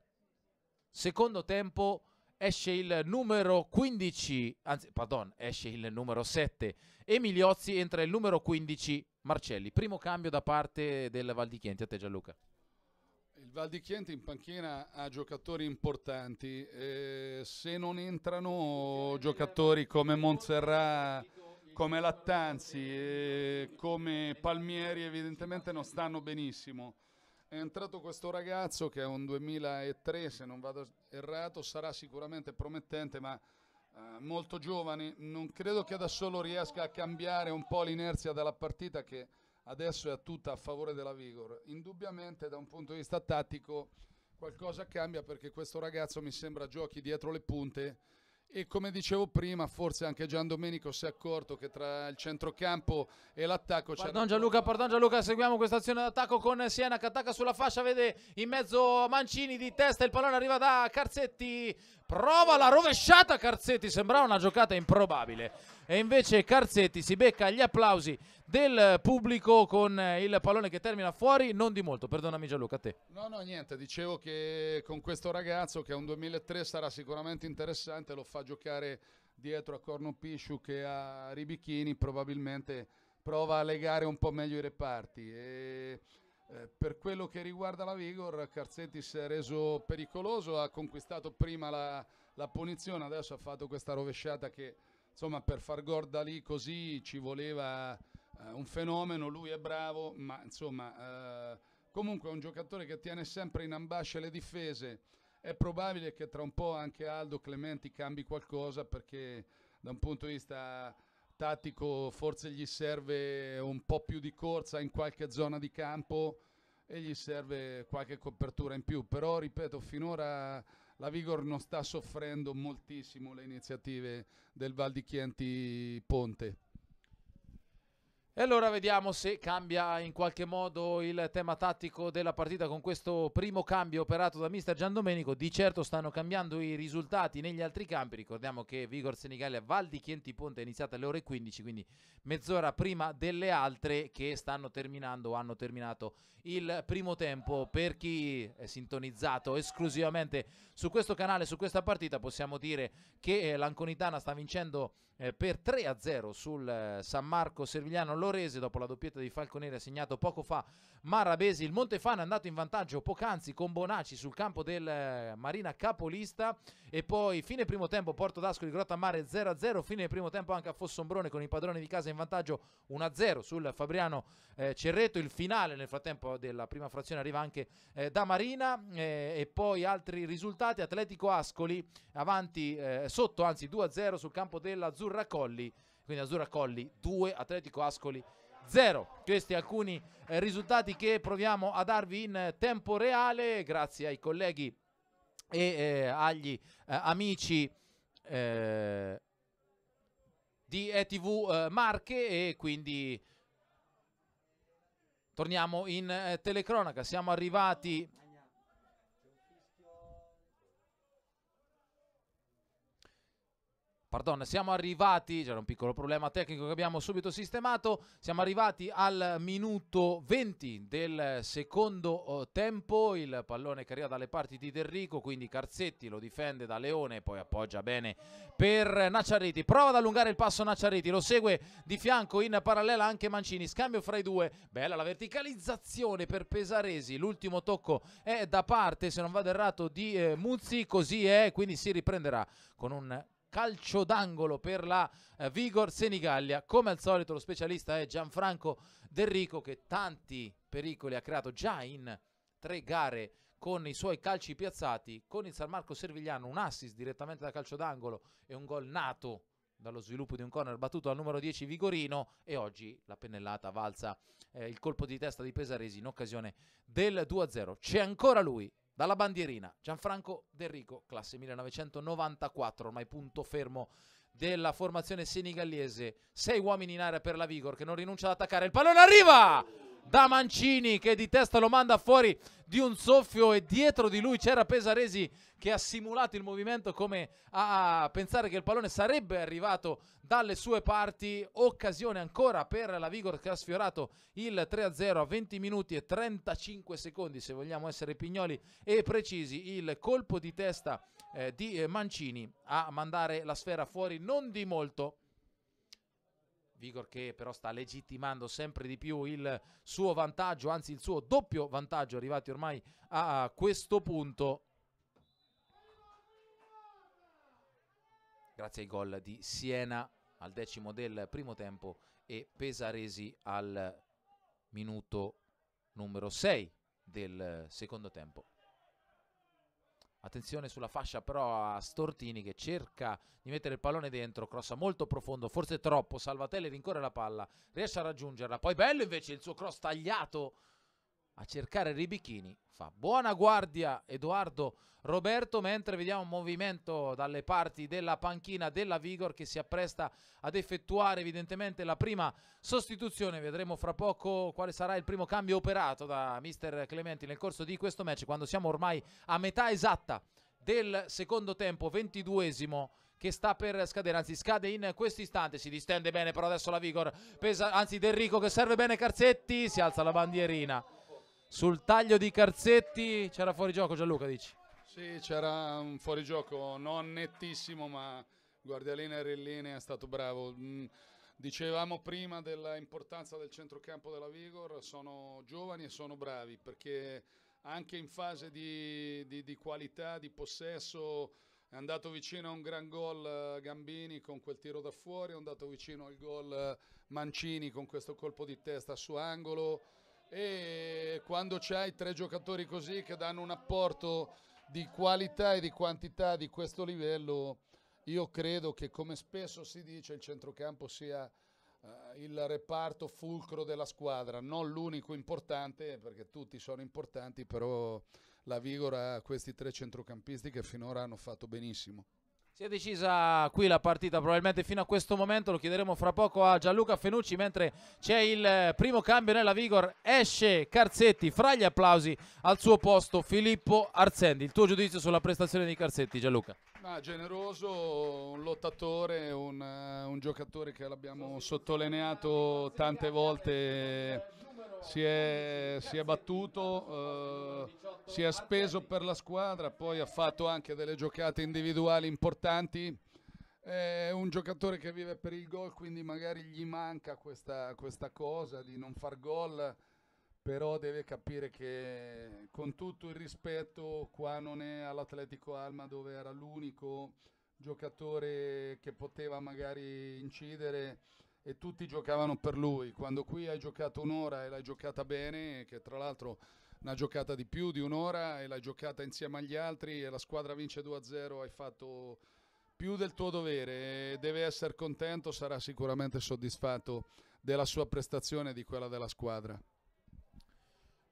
secondo tempo esce il numero 15, anzi, pardon, esce il numero 7 Emiliozzi, entra il numero 15 Marcelli. Primo cambio da parte del Val di Chienti, a te Gianluca. Il Val di Chienti in panchina ha giocatori importanti, eh, se non entrano giocatori come Montserrat, come Lattanzi, e eh, come Palmieri evidentemente non stanno benissimo. È entrato questo ragazzo che è un 2003, se non vado errato, sarà sicuramente promettente, ma eh, molto giovane. Non credo che da solo riesca a cambiare un po' l'inerzia della partita che adesso è tutta a favore della Vigor. Indubbiamente da un punto di vista tattico qualcosa cambia perché questo ragazzo mi sembra giochi dietro le punte e come dicevo prima, forse anche Gian Domenico si è accorto che tra il centrocampo e l'attacco c'è. Pardon Gianluca, pardon Gianluca, seguiamo questa azione d'attacco con Siena che attacca sulla fascia, vede in mezzo Mancini di testa, il pallone arriva da Carzetti, prova la rovesciata Carzetti, sembrava una giocata improbabile e invece Carzetti si becca gli applausi del pubblico con il pallone che termina fuori, non di molto, perdonami Gianluca, a te. No, no, niente, dicevo che con questo ragazzo che è un 2003 sarà sicuramente interessante, lo fa giocare dietro a Corno Pisciu che a Ribichini probabilmente prova a legare un po' meglio i reparti e eh, per quello che riguarda la Vigor, Carzetti si è reso pericoloso, ha conquistato prima la, la punizione, adesso ha fatto questa rovesciata che insomma per far gorda lì così ci voleva eh, un fenomeno, lui è bravo, ma insomma eh, comunque è un giocatore che tiene sempre in ambasce le difese, è probabile che tra un po' anche Aldo Clementi cambi qualcosa perché da un punto di vista tattico forse gli serve un po' più di corsa in qualche zona di campo e gli serve qualche copertura in più, però ripeto, finora la Vigor non sta soffrendo moltissimo le iniziative del Val di Chianti Ponte. E allora vediamo se cambia in qualche modo il tema tattico della partita con questo primo cambio operato da mister Giandomenico. Di certo stanno cambiando i risultati negli altri campi. Ricordiamo che Vigor Senigallia Val di Chienti Ponte è iniziata alle ore 15, quindi mezz'ora prima delle altre che stanno terminando o hanno terminato il primo tempo. Per chi è sintonizzato esclusivamente su questo canale, su questa partita, possiamo dire che eh, l'Anconitana sta vincendo eh, per 3-0 sul eh, San Marco Servigliano Lorese dopo la doppietta di Falconeri ha segnato poco fa Marabesi. Il Montefano è andato in vantaggio poc'anzi con Bonacci sul campo del eh, Marina Capolista e poi fine primo tempo Porto d'Ascoli Grotta Mare 0-0, fine primo tempo anche a Fossombrone con i padroni di casa in vantaggio 1-0 sul Fabriano Cerreto. Il finale nel frattempo della prima frazione arriva anche da Marina e poi altri risultati Atletico Ascoli avanti sotto anzi 2-0 sul campo dell'Azzurro Azzurra Colli, quindi Azzurra Colli 2, Atletico Ascoli 0. Questi alcuni eh, risultati che proviamo a darvi in tempo reale, grazie ai colleghi e eh, agli eh, amici eh, di ETV eh, Marche e quindi torniamo in eh, telecronaca. Siamo arrivati Pardon, siamo arrivati, c'era un piccolo problema tecnico che abbiamo subito sistemato, siamo arrivati al minuto 20 del secondo oh, tempo, il pallone che arriva dalle parti di Derrico, quindi Carzetti lo difende da Leone, poi appoggia bene per Nacciarriti, prova ad allungare il passo Nacciarriti, lo segue di fianco in parallela anche Mancini, scambio fra i due, bella la verticalizzazione per Pesaresi, l'ultimo tocco è da parte, se non vado errato, di eh, Muzzi, così è, quindi si riprenderà con un calcio d'angolo per la eh, Vigor Senigallia. Come al solito lo specialista è Gianfranco Del Rico che tanti pericoli ha creato già in tre gare con i suoi calci piazzati, con il San Marco Servigliano, un assist direttamente da calcio d'angolo e un gol nato dallo sviluppo di un corner battuto al numero 10 Vigorino e oggi la pennellata valza eh, il colpo di testa di Pesaresi in occasione del 2-0. C'è ancora lui, dalla bandierina, Gianfranco D'Enrico, classe 1994, ormai punto fermo della formazione senigallese. Sei uomini in area per la Vigor che non rinuncia ad attaccare. Il pallone arriva! da Mancini che di testa lo manda fuori di un soffio e dietro di lui c'era Pesaresi che ha simulato il movimento come a pensare che il pallone sarebbe arrivato dalle sue parti. Occasione ancora per la Vigor che ha sfiorato il 3-0 a 20 minuti e 35 secondi se vogliamo essere pignoli e precisi. Il colpo di testa eh, di eh, Mancini a mandare la sfera fuori non di molto Vigor che però sta legittimando sempre di più il suo vantaggio, anzi il suo doppio vantaggio arrivati ormai a questo punto. Grazie ai gol di Siena al decimo del primo tempo e Pesaresi al minuto numero 6 del secondo tempo. Attenzione sulla fascia però a Stortini che cerca di mettere il pallone dentro, crossa molto profondo, forse troppo, Salvatelli rincorre la palla, riesce a raggiungerla, poi bello invece il suo cross tagliato a cercare Ribichini. Fa buona guardia Edoardo Roberto, mentre vediamo un movimento dalle parti della panchina della Vigor che si appresta ad effettuare evidentemente la prima sostituzione. Vedremo fra poco quale sarà il primo cambio operato da mister Clementi nel corso di questo match, quando siamo ormai a metà esatta del secondo tempo, ventiduesimo che sta per scadere, anzi scade in questo istante, si distende bene però adesso la Vigor, pesa, anzi Del Rico che serve bene Carzetti, si alza la bandierina sul taglio di Carzetti c'era fuori gioco Gianluca dici? Sì c'era un fuori gioco non nettissimo ma Guardialina e in è stato bravo mm, dicevamo prima dell'importanza del centrocampo della Vigor sono giovani e sono bravi perché anche in fase di, di, di qualità, di possesso è andato vicino a un gran gol eh, Gambini con quel tiro da fuori, è andato vicino al gol eh, Mancini con questo colpo di testa su angolo e quando c'hai tre giocatori così che danno un apporto di qualità e di quantità di questo livello, io credo che come spesso si dice il centrocampo sia eh, il reparto fulcro della squadra, non l'unico importante perché tutti sono importanti, però la Vigora ha questi tre centrocampisti che finora hanno fatto benissimo. Si è decisa qui la partita, probabilmente fino a questo momento, lo chiederemo fra poco a Gianluca Fenucci, mentre c'è il primo cambio nella Vigor, esce Carzetti, fra gli applausi al suo posto Filippo Arzendi. Il tuo giudizio sulla prestazione di Carzetti, Gianluca? Ah, generoso, un lottatore, un, eh, un giocatore che l'abbiamo sottolineato tante volte si è, si è battuto, eh, si è speso per la squadra, poi ha fatto anche delle giocate individuali importanti. È un giocatore che vive per il gol, quindi magari gli manca questa, questa cosa di non far gol, però deve capire che con tutto il rispetto qua non è all'Atletico Alma dove era l'unico giocatore che poteva magari incidere e tutti giocavano per lui. Quando qui hai giocato un'ora e l'hai giocata bene, che tra l'altro una giocata di più di un'ora e l'hai giocata insieme agli altri e la squadra vince 2-0, hai fatto più del tuo dovere. e Deve essere contento, sarà sicuramente soddisfatto della sua prestazione e di quella della squadra.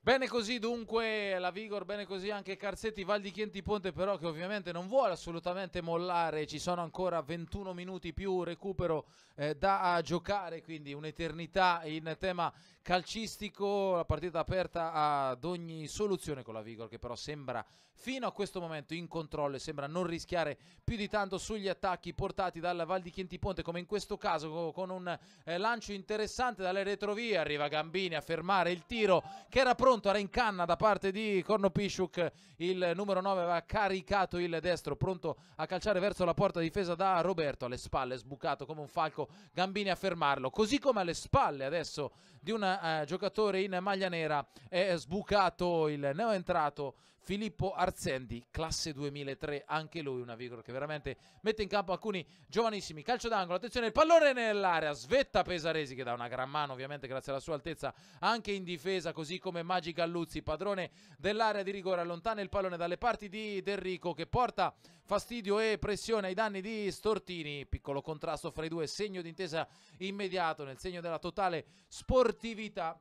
Bene così dunque la Vigor, bene così anche Carzetti, Val di Chienti Ponte però che ovviamente non vuole assolutamente mollare, ci sono ancora 21 minuti più recupero eh, da giocare, quindi un'eternità in tema calcistico, la partita aperta ad ogni soluzione con la Vigor che però sembra fino a questo momento in controllo e sembra non rischiare più di tanto sugli attacchi portati dalla Val di Chienti Ponte come in questo caso con un eh, lancio interessante dalle retrovie, arriva Gambini a fermare il tiro che era pronto pronto, era in canna da parte di Corno Pisciuk, il numero 9 aveva caricato il destro, pronto a calciare verso la porta difesa da Roberto, alle spalle sbucato come un falco, Gambini a fermarlo, così come alle spalle adesso di un eh, giocatore in maglia nera è sbucato il neoentrato Filippo Arzendi, classe 2003, anche lui una vigor che veramente mette in campo alcuni giovanissimi. Calcio d'angolo, attenzione, il pallone nell'area, svetta Pesaresi che dà una gran mano ovviamente grazie alla sua altezza anche in difesa, così come Magi Galluzzi, padrone dell'area di rigore, allontana il pallone dalle parti di Derrico che porta fastidio e pressione ai danni di Stortini, piccolo contrasto fra i due, segno d'intesa immediato nel segno della totale sportività sportività.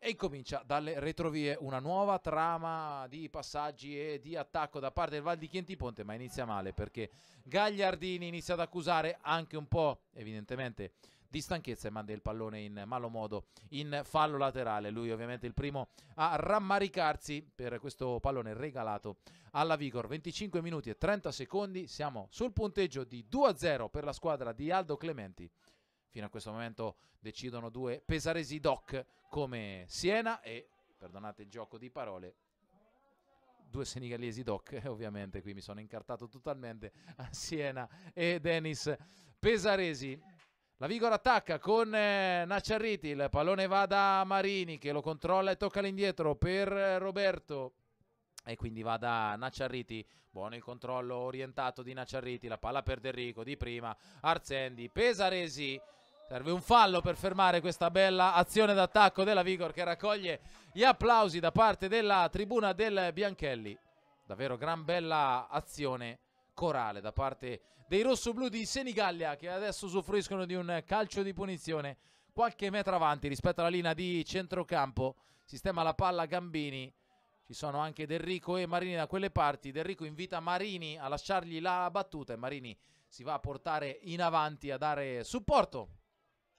E incomincia dalle retrovie una nuova trama di passaggi e di attacco da parte del Val di Chienti Ponte, ma inizia male perché Gagliardini inizia ad accusare anche un po', evidentemente, di stanchezza e manda il pallone in malo modo in fallo laterale. Lui ovviamente il primo a rammaricarsi per questo pallone regalato alla Vigor. 25 minuti e 30 secondi, siamo sul punteggio di 2-0 per la squadra di Aldo Clementi fino a questo momento decidono due pesaresi doc come Siena e, perdonate il gioco di parole, due senigallesi doc, [laughs] ovviamente qui mi sono incartato totalmente, a Siena e Denis Pesaresi. La Vigor attacca con eh, Nacciarriti, il pallone va da Marini che lo controlla e tocca all'indietro per Roberto. E quindi va da Nacciarriti, buono il controllo orientato di Nacciarriti, la palla per Derrico di prima, Arzendi, Pesaresi Serve un fallo per fermare questa bella azione d'attacco della Vigor che raccoglie gli applausi da parte della tribuna del Bianchelli. Davvero gran bella azione corale da parte dei rossoblù di Senigallia che adesso usufruiscono di un calcio di punizione qualche metro avanti rispetto alla linea di centrocampo. Sistema la palla Gambini. Ci sono anche Derrico e Marini da quelle parti. Derrico invita Marini a lasciargli la battuta e Marini si va a portare in avanti a dare supporto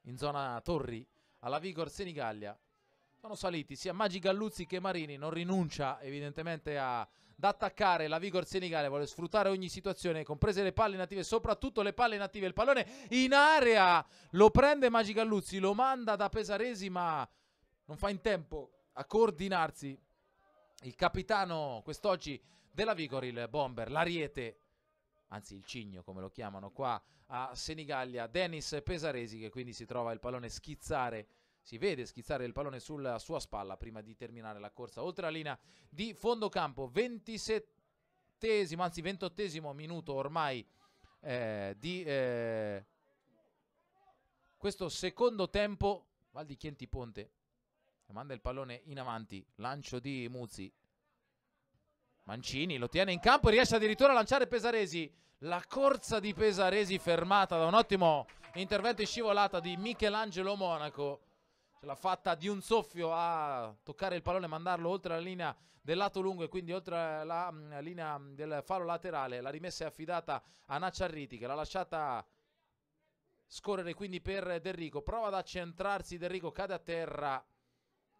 in zona Torri, alla Vigor Senigallia. Sono saliti sia Magi Galluzzi che Marini, non rinuncia evidentemente a, ad attaccare la Vigor Senigallia, vuole sfruttare ogni situazione, comprese le palle inattive, soprattutto le palle inattive. Il pallone in area lo prende Magi Galluzzi, lo manda da Pesaresi ma non fa in tempo a coordinarsi. Il capitano quest'oggi della Vigor, il bomber, l'ariete anzi il cigno come lo chiamano qua a Senigallia, Denis Pesaresi che quindi si trova il pallone schizzare si vede schizzare il pallone sulla sua spalla prima di terminare la corsa oltre la linea di fondo campo 27 anzi 28 minuto ormai eh, di eh, questo secondo tempo Valdi Chienti Ponte manda il pallone in avanti lancio di Muzzi Mancini lo tiene in campo e riesce addirittura a lanciare Pesaresi. La corsa di Pesaresi fermata da un ottimo intervento in scivolata di Michelangelo Monaco. Ce l'ha fatta di un soffio a toccare il pallone e mandarlo oltre la linea del lato lungo e quindi oltre la mm, linea del faro laterale. La rimessa è affidata a Nacciarriti che l'ha lasciata scorrere quindi per Derrico. Prova ad accentrarsi Derrico, cade a terra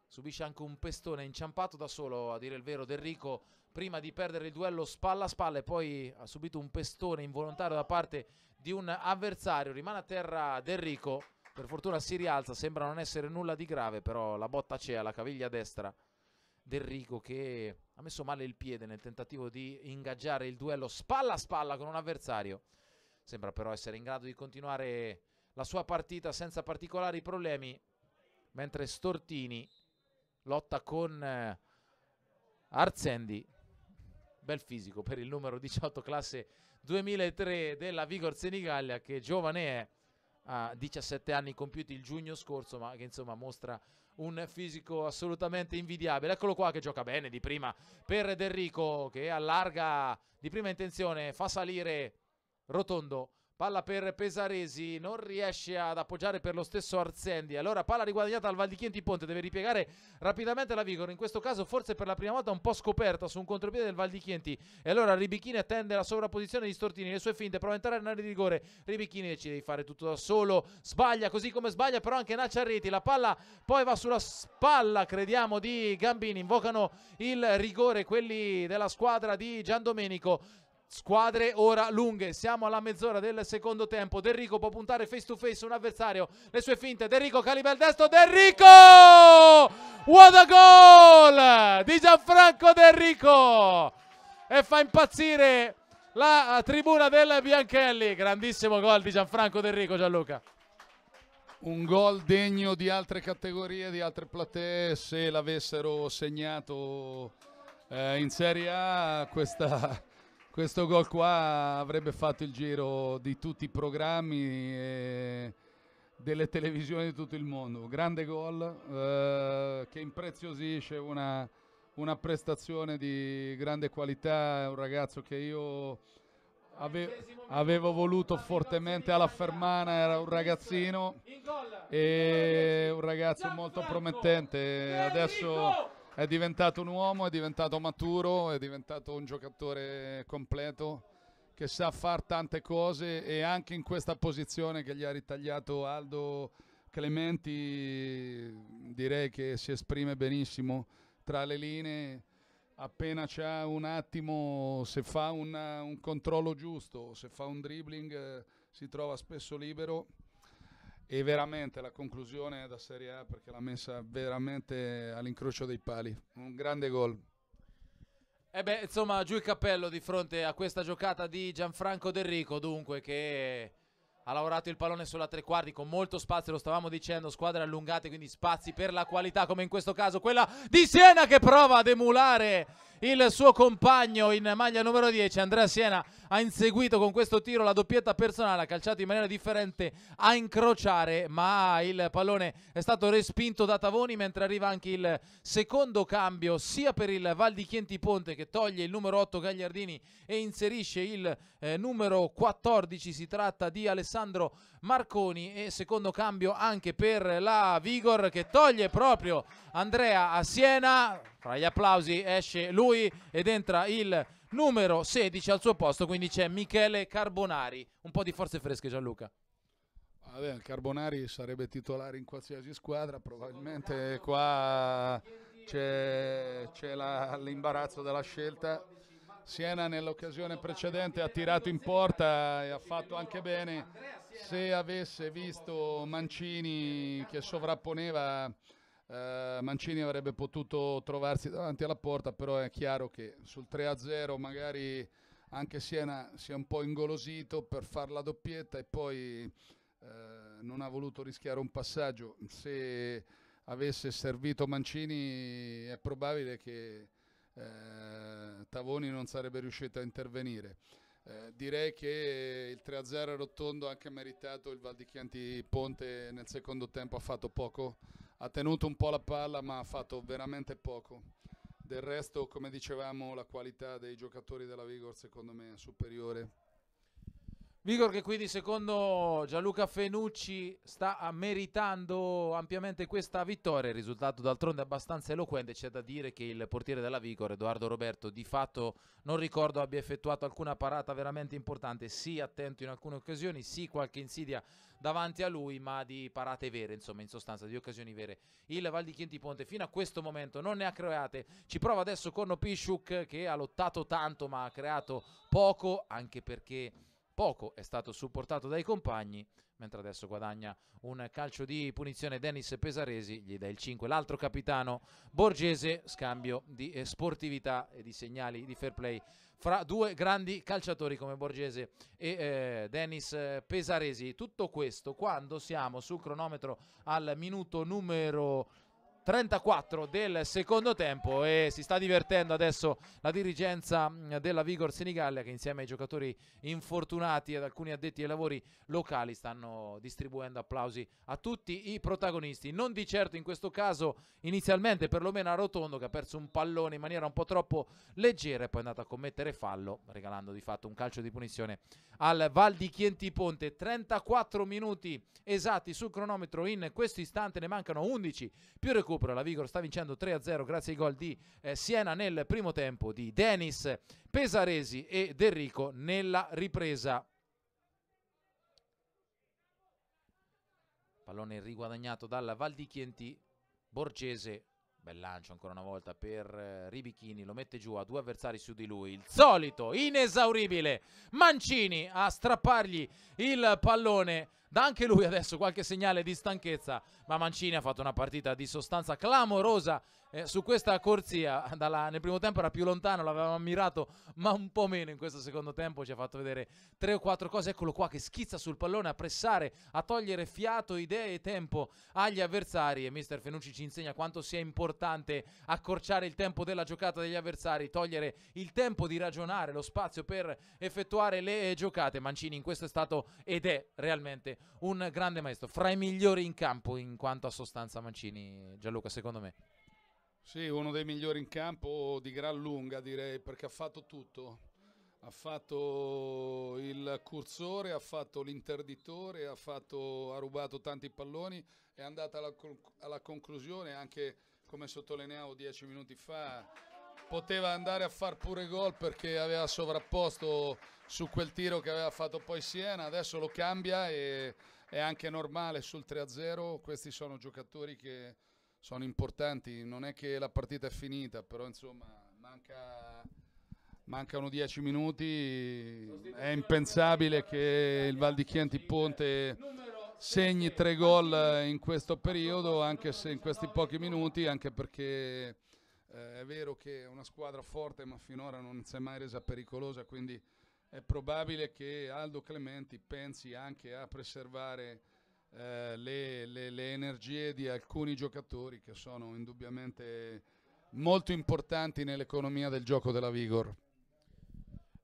subisce anche un pestone inciampato da solo, a dire il vero, D'Enrico prima di perdere il duello spalla a spalla e poi ha subito un pestone involontario da parte di un avversario, rimane a terra D'Enrico, per fortuna si rialza, sembra non essere nulla di grave, però la botta c'è alla caviglia destra D'Enrico che ha messo male il piede nel tentativo di ingaggiare il duello spalla a spalla con un avversario, sembra però essere in grado di continuare la sua partita senza particolari problemi, mentre Stortini lotta con eh, Arzendi, bel fisico per il numero 18 classe 2003 della Vigor Senigallia che giovane è, ha 17 anni compiuti il giugno scorso ma che insomma mostra un fisico assolutamente invidiabile. Eccolo qua che gioca bene di prima per Derrico che allarga di prima intenzione, fa salire rotondo Palla per Pesaresi, non riesce ad appoggiare per lo stesso Arzendi. Allora palla riguadagnata al Valdichienti Ponte, deve ripiegare rapidamente la Vigor. In questo caso forse per la prima volta un po' scoperta su un contropiede del Valdichienti. E allora Ribichini attende la sovrapposizione di Stortini, le sue finte, prova a entrare in area di rigore. Ribichini decide di fare tutto da solo, sbaglia così come sbaglia però anche Nacciarriti. La palla poi va sulla spalla, crediamo, di Gambini. Invocano il rigore quelli della squadra di Gian Domenico. Squadre ora lunghe, siamo alla mezz'ora del secondo tempo. Derrico può puntare face to face un avversario. Le sue finte, Derrico calibra il destro, Derrico! What a goal di Gianfranco Derrico! E fa impazzire la tribuna del Bianchelli. Grandissimo gol di Gianfranco Derrico, Gianluca. Un gol degno di altre categorie, di altre platee, se l'avessero segnato eh, in Serie A questa questo gol qua avrebbe fatto il giro di tutti i programmi delle televisioni di tutto il mondo. Grande gol eh, che impreziosisce una, una, prestazione di grande qualità. È un ragazzo che io ave, avevo voluto fortemente alla Fermana, era un ragazzino e un ragazzo molto promettente. Adesso è diventato un uomo, è diventato maturo, è diventato un giocatore completo che sa fare tante cose e anche in questa posizione che gli ha ritagliato Aldo Clementi direi che si esprime benissimo tra le linee appena c'è un attimo, se fa un, un controllo giusto, se fa un dribbling, eh, si trova spesso libero e veramente la conclusione da Serie A perché l'ha messa veramente all'incrocio dei pali. Un grande gol. E eh beh, insomma, giù il cappello di fronte a questa giocata di Gianfranco Del Rico, dunque, che ha lavorato il pallone sulla tre quarti con molto spazio, lo stavamo dicendo, squadre allungate, quindi spazi per la qualità, come in questo caso quella di Siena che prova ad emulare il suo compagno in maglia numero 10, Andrea Siena, ha inseguito con questo tiro la doppietta personale, ha calciato in maniera differente a incrociare, ma il pallone è stato respinto da Tavoni mentre arriva anche il secondo cambio sia per il Val di Chienti Ponte che toglie il numero 8 Gagliardini e inserisce il eh, numero 14, si tratta di Alessandro Marconi e secondo cambio anche per la Vigor che toglie proprio Andrea a Siena. Fra gli applausi esce lui ed entra il numero 16 al suo posto, quindi c'è Michele Carbonari. Un po' di forze fresche Gianluca. Vabbè, Carbonari sarebbe titolare in qualsiasi squadra, probabilmente qua c'è, l'imbarazzo della scelta. Siena nell'occasione precedente ha tirato in porta e ha fatto anche bene. Se avesse visto Mancini che sovrapponeva eh, Mancini avrebbe potuto trovarsi davanti alla porta, però è chiaro che sul 3-0 magari anche Siena si è un po' ingolosito per fare la doppietta e poi eh, non ha voluto rischiare un passaggio. Se avesse servito Mancini è probabile che eh, Tavoni non sarebbe riuscito a intervenire. Eh, direi che il 3-0 rotondo ha anche meritato il Val di Chianti Ponte nel secondo tempo ha fatto poco ha tenuto un po' la palla ma ha fatto veramente poco. Del resto, come dicevamo, la qualità dei giocatori della Vigor secondo me è superiore. Vigor che quindi secondo Gianluca Fenucci sta meritando ampiamente questa vittoria, il risultato d'altronde abbastanza eloquente, c'è da dire che il portiere della Vigor, Edoardo Roberto, di fatto non ricordo abbia effettuato alcuna parata veramente importante, sì attento in alcune occasioni, sì qualche insidia davanti a lui, ma di parate vere, insomma, in sostanza, di occasioni vere. Il Val di Chienti Ponte fino a questo momento non ne ha create. Ci prova adesso Corno Pishuk che ha lottato tanto, ma ha creato poco, anche perché poco è stato supportato dai compagni, mentre adesso guadagna un calcio di punizione Dennis Pesaresi, gli dà il 5 l'altro capitano borgese, scambio di eh, sportività e di segnali di fair play fra due grandi calciatori come Borgese e eh, Dennis eh, Pesaresi. Tutto questo quando siamo sul cronometro al minuto numero 34 del secondo tempo e si sta divertendo adesso la dirigenza mm, della Vigor Senigallia che insieme ai giocatori infortunati ed alcuni addetti ai lavori locali stanno distribuendo applausi a tutti i protagonisti. Non di certo in questo caso inizialmente perlomeno a Rotondo che ha perso un pallone in maniera un po' troppo leggera e poi è andato a commettere fallo regalando di fatto un calcio di punizione al Val di Chienti Ponte. 34 minuti esatti sul cronometro in questo istante ne mancano 11 più recupero recupero. La Vigor sta vincendo 3-0 grazie ai gol di eh, Siena nel primo tempo di Denis Pesaresi e Derrico nella ripresa. Pallone riguadagnato dalla Valdichienti, Borgese Bel lancio ancora una volta per eh, Ribichini, lo mette giù a due avversari su di lui. Il solito, inesauribile Mancini a strappargli il pallone dà anche lui adesso qualche segnale di stanchezza, ma Mancini ha fatto una partita di sostanza clamorosa eh, su questa corsia, dalla, nel primo tempo era più lontano, l'avevamo ammirato, ma un po' meno in questo secondo tempo ci ha fatto vedere tre o quattro cose, eccolo qua che schizza sul pallone a pressare, a togliere fiato, idee e tempo agli avversari e mister Fenucci ci insegna quanto sia importante accorciare il tempo della giocata degli avversari, togliere il tempo di ragionare, lo spazio per effettuare le giocate. Mancini in questo è stato ed è realmente un grande maestro, fra i migliori in campo in quanto a sostanza Mancini, Gianluca, secondo me. Sì, uno dei migliori in campo di gran lunga direi, perché ha fatto tutto. Ha fatto il cursore, ha fatto l'interditore, ha, ha rubato tanti palloni, è andata alla, alla conclusione anche come sottolineavo dieci minuti fa poteva andare a far pure gol perché aveva sovrapposto su quel tiro che aveva fatto poi Siena, adesso lo cambia e è anche normale sul 3-0, questi sono giocatori che sono importanti, non è che la partita è finita, però insomma manca, mancano 10 minuti, è impensabile che il Val di Chianti Ponte segni tre gol in questo periodo, anche se in questi pochi minuti, anche perché eh, è vero che è una squadra forte, ma finora non si è mai resa pericolosa, quindi è probabile che Aldo Clementi pensi anche a preservare eh, le, le, le, energie di alcuni giocatori che sono indubbiamente molto importanti nell'economia del gioco della Vigor.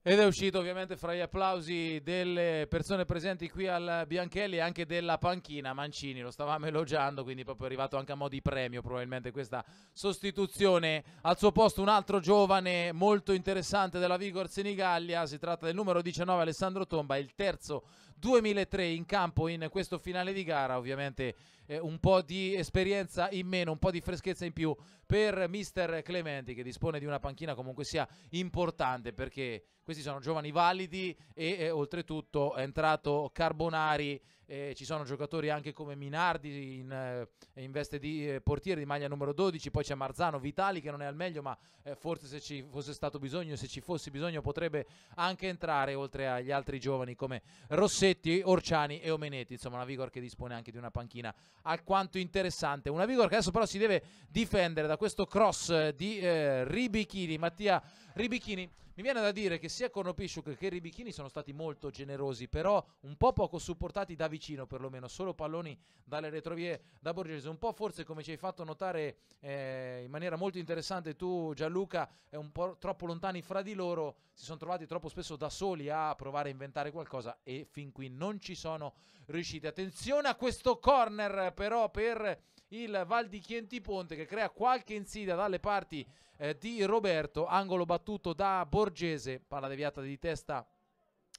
Ed è uscito ovviamente fra gli applausi delle persone presenti qui al Bianchelli e anche della panchina Mancini, lo stavamo elogiando, quindi proprio è arrivato anche a mo' di premio probabilmente questa sostituzione. Al suo posto un altro giovane molto interessante della Vigor Senigallia, si tratta del numero 19 Alessandro Tomba, il terzo 2003 in campo in questo finale di gara, ovviamente eh, un po' di esperienza in meno, un po' di freschezza in più per mister Clementi che dispone di una panchina comunque sia importante perché questi sono giovani validi e eh, oltretutto è entrato Carbonari eh, ci sono giocatori anche come Minardi in, eh, in veste di eh, portiere di maglia numero 12, poi c'è Marzano, Vitali che non è al meglio ma eh, forse se ci fosse stato bisogno, se ci fosse bisogno potrebbe anche entrare oltre agli altri giovani come Rossetti, Orciani e Omenetti, insomma una Vigor che dispone anche di una panchina alquanto interessante, una Vigor che adesso però si deve difendere da questo cross di eh, Ribichini, Mattia Ribichini mi viene da dire che sia Konopishuk che Ribichini sono stati molto generosi, però un po' poco supportati da vicino perlomeno, solo palloni dalle retrovie da Borghese. un po' forse come ci hai fatto notare eh, in maniera molto interessante tu Gianluca, è un po' troppo lontani fra di loro, si sono trovati troppo spesso da soli a provare a inventare qualcosa e fin qui non ci sono riusciti. Attenzione a questo corner però per il Val di Chienti Ponte che crea qualche insidia dalle parti eh, di Roberto, angolo battuto da Borgese, palla deviata di testa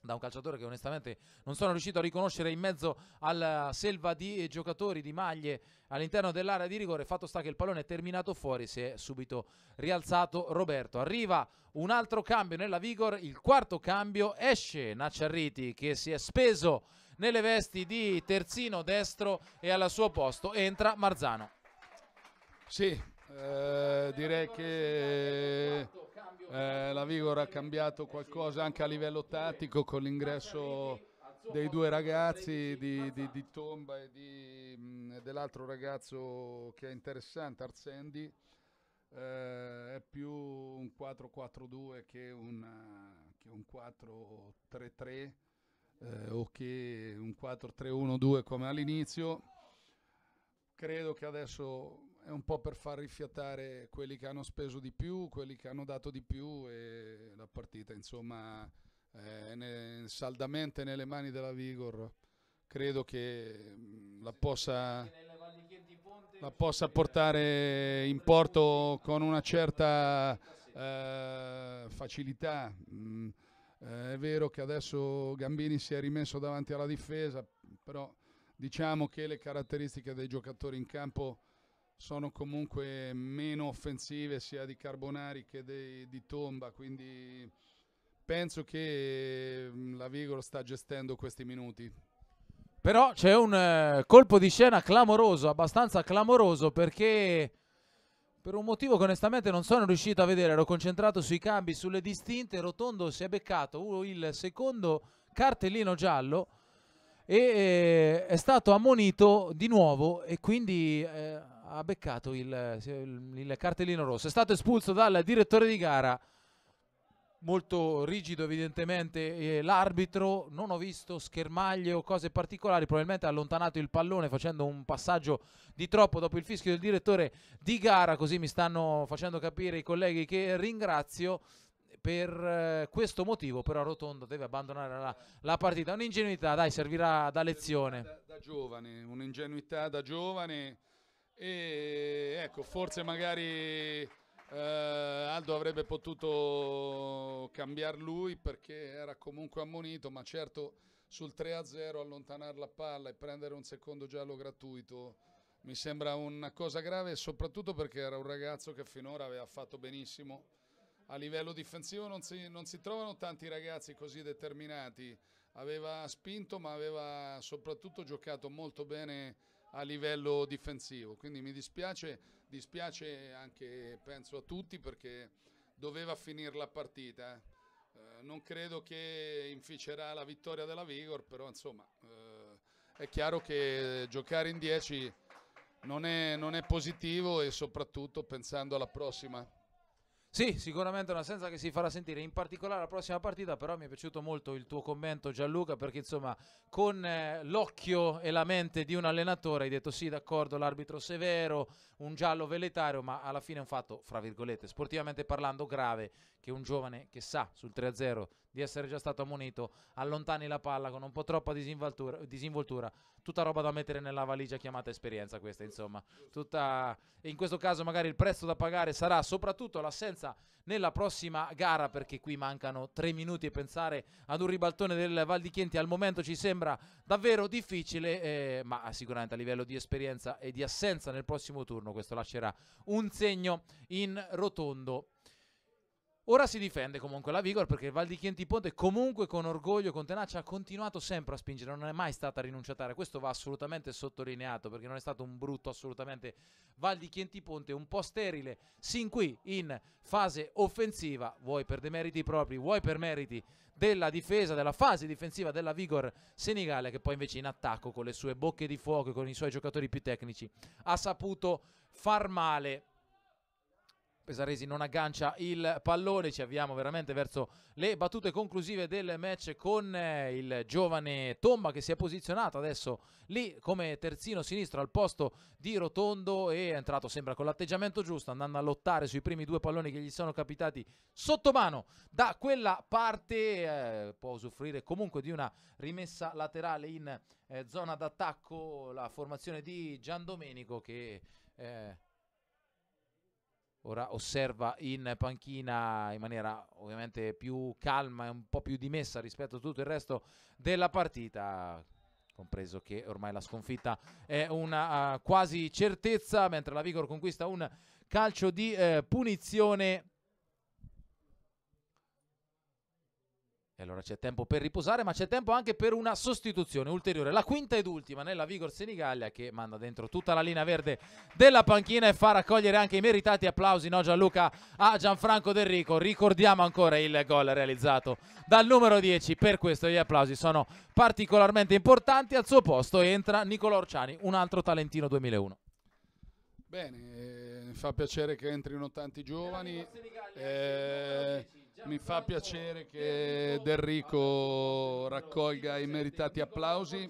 da un calciatore che onestamente non sono riuscito a riconoscere in mezzo alla selva di giocatori di maglie all'interno dell'area di rigore. Fatto sta che il pallone è terminato fuori, si è subito rialzato Roberto. Arriva un altro cambio nella Vigor, il quarto cambio esce Nacciarriti che si è speso nelle vesti di terzino destro e al suo posto entra Marzano. Sì, eh, direi che eh, la Vigor ha cambiato qualcosa anche a livello tattico con l'ingresso dei due ragazzi di, di, di Tomba e mm, dell'altro ragazzo che è interessante, Arzendi. eh, è più un 4-4-2 che, che, un 4-3-3 eh, o che un 4-3-1-2 come all'inizio. Credo che adesso è un po' per far rifiatare quelli che hanno speso di più, quelli che hanno dato di più e la partita insomma è eh, ne, saldamente nelle mani della Vigor. Credo che mm, la possa, la possa portare in porto con una certa eh, facilità. Mh mm, eh, è vero che adesso Gambini si è rimesso davanti alla difesa, però diciamo che le caratteristiche dei giocatori in campo sono comunque meno offensive sia di Carbonari che dei, di Tomba, quindi penso che mm, la Vigoro sta gestendo questi minuti. Però c'è un eh, colpo di scena clamoroso, abbastanza clamoroso perché per un motivo che onestamente non sono riuscito a vedere, ero concentrato sui cambi, sulle distinte, Rotondo si è beccato il secondo cartellino giallo e eh, è stato ammonito di nuovo e quindi eh, ha beccato il, il, il cartellino rosso. È stato espulso dal direttore di gara molto rigido evidentemente eh, l'arbitro, non ho visto schermaglie o cose particolari, probabilmente ha allontanato il pallone facendo un passaggio di troppo dopo il fischio del direttore di gara, così mi stanno facendo capire i colleghi che ringrazio. Per eh, questo motivo però Rotondo deve abbandonare la, la partita, un'ingenuità dai servirà da lezione. Da, da giovane, un'ingenuità da giovane e ecco forse magari eh, Aldo avrebbe potuto cambiare lui perché era comunque ammonito, ma certo sul 3-0 allontanare la palla e prendere un secondo giallo gratuito mi sembra una cosa grave, soprattutto perché era un ragazzo che finora aveva fatto benissimo. A livello difensivo non si, non si trovano tanti ragazzi così determinati, aveva spinto ma aveva soprattutto giocato molto bene a livello difensivo, quindi mi dispiace dispiace anche penso a tutti perché doveva finire la partita. Eh. Eh, non credo che inficerà la vittoria della Vigor, però insomma eh, è chiaro che giocare in 10 non è, non è positivo e soprattutto pensando alla prossima sì, sicuramente un'assenza che si farà sentire, in particolare la prossima partita, però mi è piaciuto molto il tuo commento Gianluca perché insomma con eh, l'occhio e la mente di un allenatore hai detto sì d'accordo l'arbitro severo, un giallo veletario, ma alla fine è un fatto fra virgolette sportivamente parlando grave che un giovane che sa sul 3-0 di essere già stato ammonito, allontani la palla con un po' troppa disinvoltura, disinvoltura. tutta roba da mettere nella valigia chiamata esperienza questa insomma, tutta... in questo caso magari il prezzo da pagare sarà soprattutto l'assenza nella prossima gara perché qui mancano tre minuti e pensare ad un ribaltone del Val di Chienti al momento ci sembra davvero difficile, eh, ma sicuramente a livello di esperienza e di assenza nel prossimo turno questo lascerà un segno in rotondo Ora si difende comunque la Vigor perché Val di Chienti Ponte comunque con orgoglio con tenacia ha continuato sempre a spingere, non è mai stata rinunciataria, questo va assolutamente sottolineato perché non è stato un brutto assolutamente Val di Chienti Ponte, un po' sterile sin qui in fase offensiva, vuoi per demeriti propri, vuoi per meriti della difesa, della fase difensiva della Vigor Senigale che poi invece in attacco con le sue bocche di fuoco e con i suoi giocatori più tecnici ha saputo far male Pesaresi non aggancia il pallone, ci avviamo veramente verso le battute conclusive del match con eh, il giovane Tomba che si è posizionato adesso lì come terzino sinistro al posto di Rotondo e è entrato sembra con l'atteggiamento giusto andando a lottare sui primi due palloni che gli sono capitati sotto mano da quella parte, eh, può usufruire comunque di una rimessa laterale in eh, zona d'attacco la formazione di Gian Domenico che... Eh, ora osserva in panchina in maniera ovviamente più calma e un po' più dimessa rispetto a tutto il resto della partita compreso che ormai la sconfitta è una uh, quasi certezza mentre la Vigor conquista un calcio di uh, punizione E allora c'è tempo per riposare, ma c'è tempo anche per una sostituzione ulteriore. La quinta ed ultima nella Vigor Senigallia che manda dentro tutta la linea verde della panchina e fa raccogliere anche i meritati applausi no, Gianluca a Gianfranco Del Rico. Ricordiamo ancora il gol realizzato dal numero 10. Per questo gli applausi sono particolarmente importanti. Al suo posto entra Nicolò Orciani, un altro talentino 2001. Bene, eh, fa piacere che entrino tanti giovani. Senigallia, Eh, mi fa piacere che Del Rico raccolga i meritati applausi.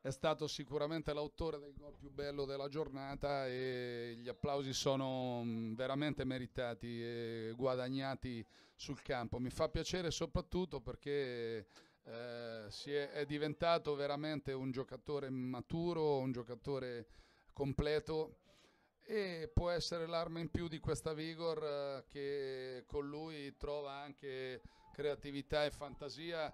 È stato sicuramente l'autore del gol più bello della giornata e gli applausi sono mm, veramente meritati e guadagnati sul campo. Mi fa piacere soprattutto perché eh, è, è diventato veramente un giocatore maturo, un giocatore completo e può essere l'arma in più di questa Vigor eh, che con lui trova anche creatività e fantasia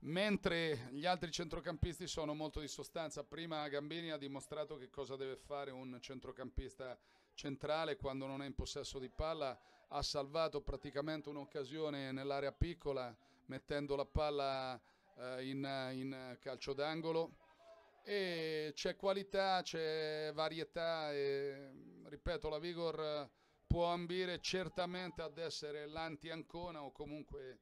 mentre gli altri centrocampisti sono molto di sostanza. Prima Gambini ha dimostrato che cosa deve fare un centrocampista centrale quando non è in possesso di palla, ha salvato praticamente un'occasione nell'area piccola mettendo la palla eh, in, in calcio d'angolo e c'è qualità, c'è varietà e ripeto la Vigor può ambire certamente ad essere l'anti-Ancona o comunque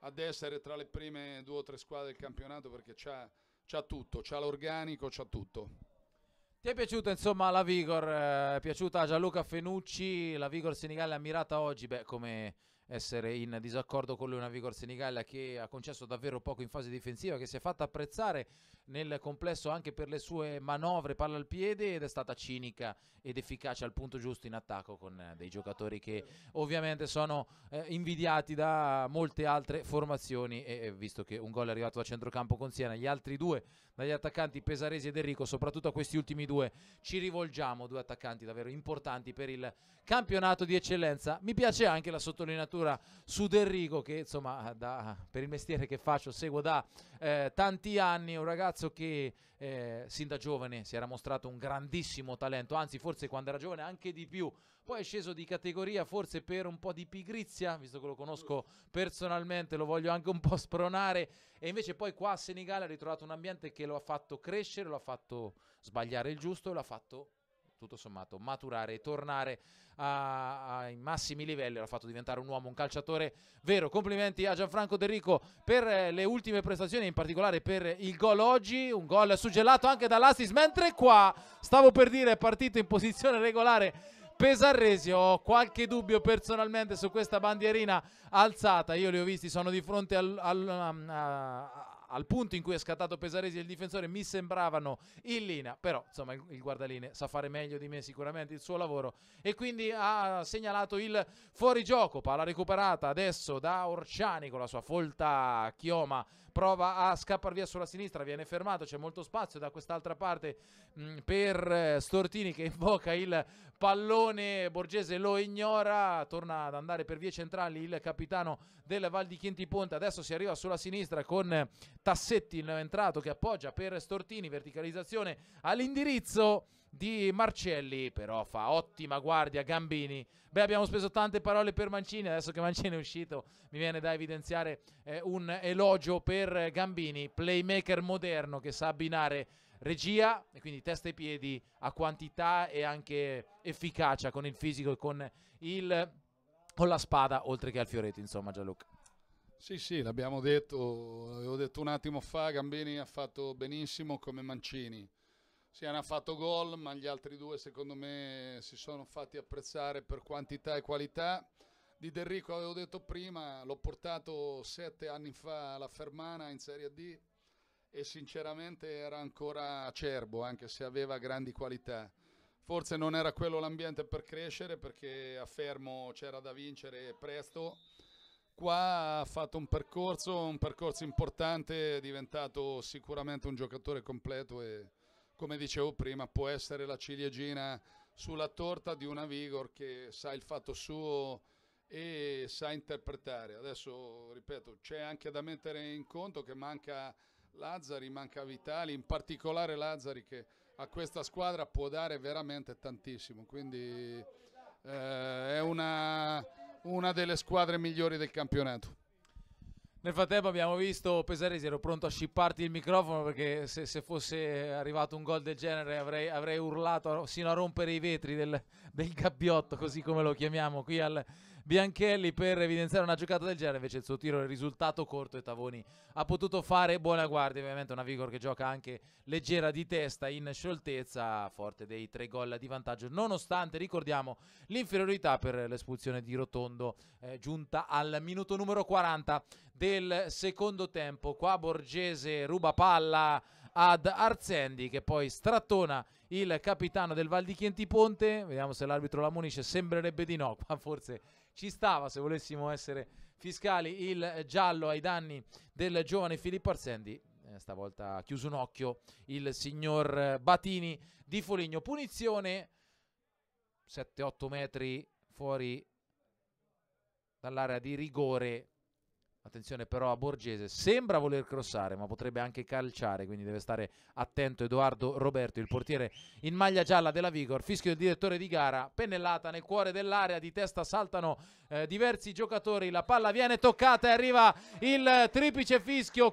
ad essere tra le prime due o tre squadre del campionato perché c'ha, c'ha tutto, c'ha l'organico, c'ha tutto. Ti è piaciuta insomma la Vigor? Eh, è piaciuta a Gianluca Fenucci? La Vigor Senigallia ammirata oggi? Beh, come essere in disaccordo con lui una Vigor Senigallia che ha concesso davvero poco in fase difensiva, che si è fatta apprezzare nel complesso anche per le sue manovre palla al piede ed è stata cinica ed efficace al punto giusto in attacco con eh, dei giocatori che ovviamente sono eh, invidiati da molte altre formazioni e, visto che un gol è arrivato da centrocampo con Siena, gli altri due dagli attaccanti Pesaresi ed Enrico, soprattutto a questi ultimi due ci rivolgiamo, due attaccanti davvero importanti per il campionato di eccellenza. Mi piace anche la sottolineatura su Derrigo che insomma da, per il mestiere che faccio seguo da eh, tanti anni, un ragazzo ragazzo che eh, sin da giovane si era mostrato un grandissimo talento, anzi forse quando era giovane anche di più, poi è sceso di categoria forse per un po' di pigrizia, visto che lo conosco personalmente, lo voglio anche un po' spronare e invece poi qua a Senigallia ha ritrovato un ambiente che lo ha fatto crescere, lo ha fatto sbagliare il giusto e lo ha fatto tutto sommato maturare e tornare a, ai massimi livelli. L'ha fatto diventare un uomo, un calciatore vero. Complimenti a Gianfranco De Rico per eh, le ultime prestazioni, in particolare per il gol oggi. Un gol suggellato anche dall'Assis. Mentre qua, stavo per dire, è partito in posizione regolare. Pesarresi, ho qualche dubbio personalmente su questa bandierina alzata. Io li ho visti, sono di fronte al, al, a, al punto in cui è scattato Pesaresi e il difensore mi sembravano in linea, però insomma il, il guardaline sa fare meglio di me sicuramente il suo lavoro e quindi ha segnalato il fuorigioco, palla recuperata adesso da Orciani con la sua folta chioma prova a scappare via sulla sinistra, viene fermato, c'è molto spazio da quest'altra parte mh, mm, per eh, Stortini che [laughs] invoca il pallone, Borgese lo ignora, torna ad andare per vie centrali il capitano del Val di Chienti Ponte, adesso si arriva sulla sinistra con Tassetti il entrato che appoggia per Stortini, verticalizzazione all'indirizzo di Marcelli, però fa ottima guardia Gambini. Beh, abbiamo speso tante parole per Mancini, adesso che Mancini è uscito mi viene da evidenziare eh, un elogio per Gambini, playmaker moderno che sa abbinare regia e quindi testa e piedi a quantità e anche efficacia con il fisico e con, il, con la spada, oltre che al fioretto, insomma Gianluca. Sì, sì, l'abbiamo detto, l'avevo detto un attimo fa, Gambini ha fatto benissimo come Mancini. Sì, hanno fatto gol, ma gli altri due secondo me si sono fatti apprezzare per quantità e qualità. Di Derrico avevo detto prima, l'ho portato sette anni fa alla Fermana in Serie D e sinceramente era ancora acerbo, anche se aveva grandi qualità. Forse non era quello l'ambiente per crescere perché a Fermo c'era da vincere presto. Qua ha fatto un percorso, un percorso importante, è diventato sicuramente un giocatore completo e come dicevo prima, può essere la ciliegina sulla torta di una Vigor che sa il fatto suo e sa interpretare. Adesso, ripeto, c'è anche da mettere in conto che manca Lazzari, manca Vitali, in particolare Lazzari che a questa squadra può dare veramente tantissimo, quindi eh, è una, una delle squadre migliori del campionato. Nel frattempo abbiamo visto Pesaresi, ero pronto a scipparti il microfono perché se, se fosse arrivato un gol del genere avrei, avrei urlato sino a rompere i vetri del, del gabbiotto, così come lo chiamiamo qui al, Bianchelli per evidenziare una giocata del genere, invece il suo tiro è risultato corto e Tavoni ha potuto fare buona guardia, ovviamente una Vigor che gioca anche leggera di testa in scioltezza, forte dei tre gol di vantaggio, nonostante ricordiamo l'inferiorità per l'espulsione di Rotondo eh, giunta al minuto numero 40 del secondo tempo. Qua Borgese ruba palla ad Arzendi che poi strattona il capitano del Val di Chienti Ponte. Vediamo se l'arbitro la munisce. Sembrerebbe di no, [laughs] ma forse ci stava, se volessimo essere fiscali, il giallo ai danni del giovane Filippo Arsendi. Eh, stavolta ha chiuso un occhio il signor eh, Batini di Foligno. Punizione 7-8 metri fuori dall'area di rigore Attenzione però a Borgese, sembra voler crossare ma potrebbe anche calciare, quindi deve stare attento Edoardo Roberto, il portiere in maglia gialla della Vigor, fischio del direttore di gara, pennellata nel cuore dell'area, di testa saltano eh, diversi giocatori, la palla viene toccata e arriva il triplice fischio.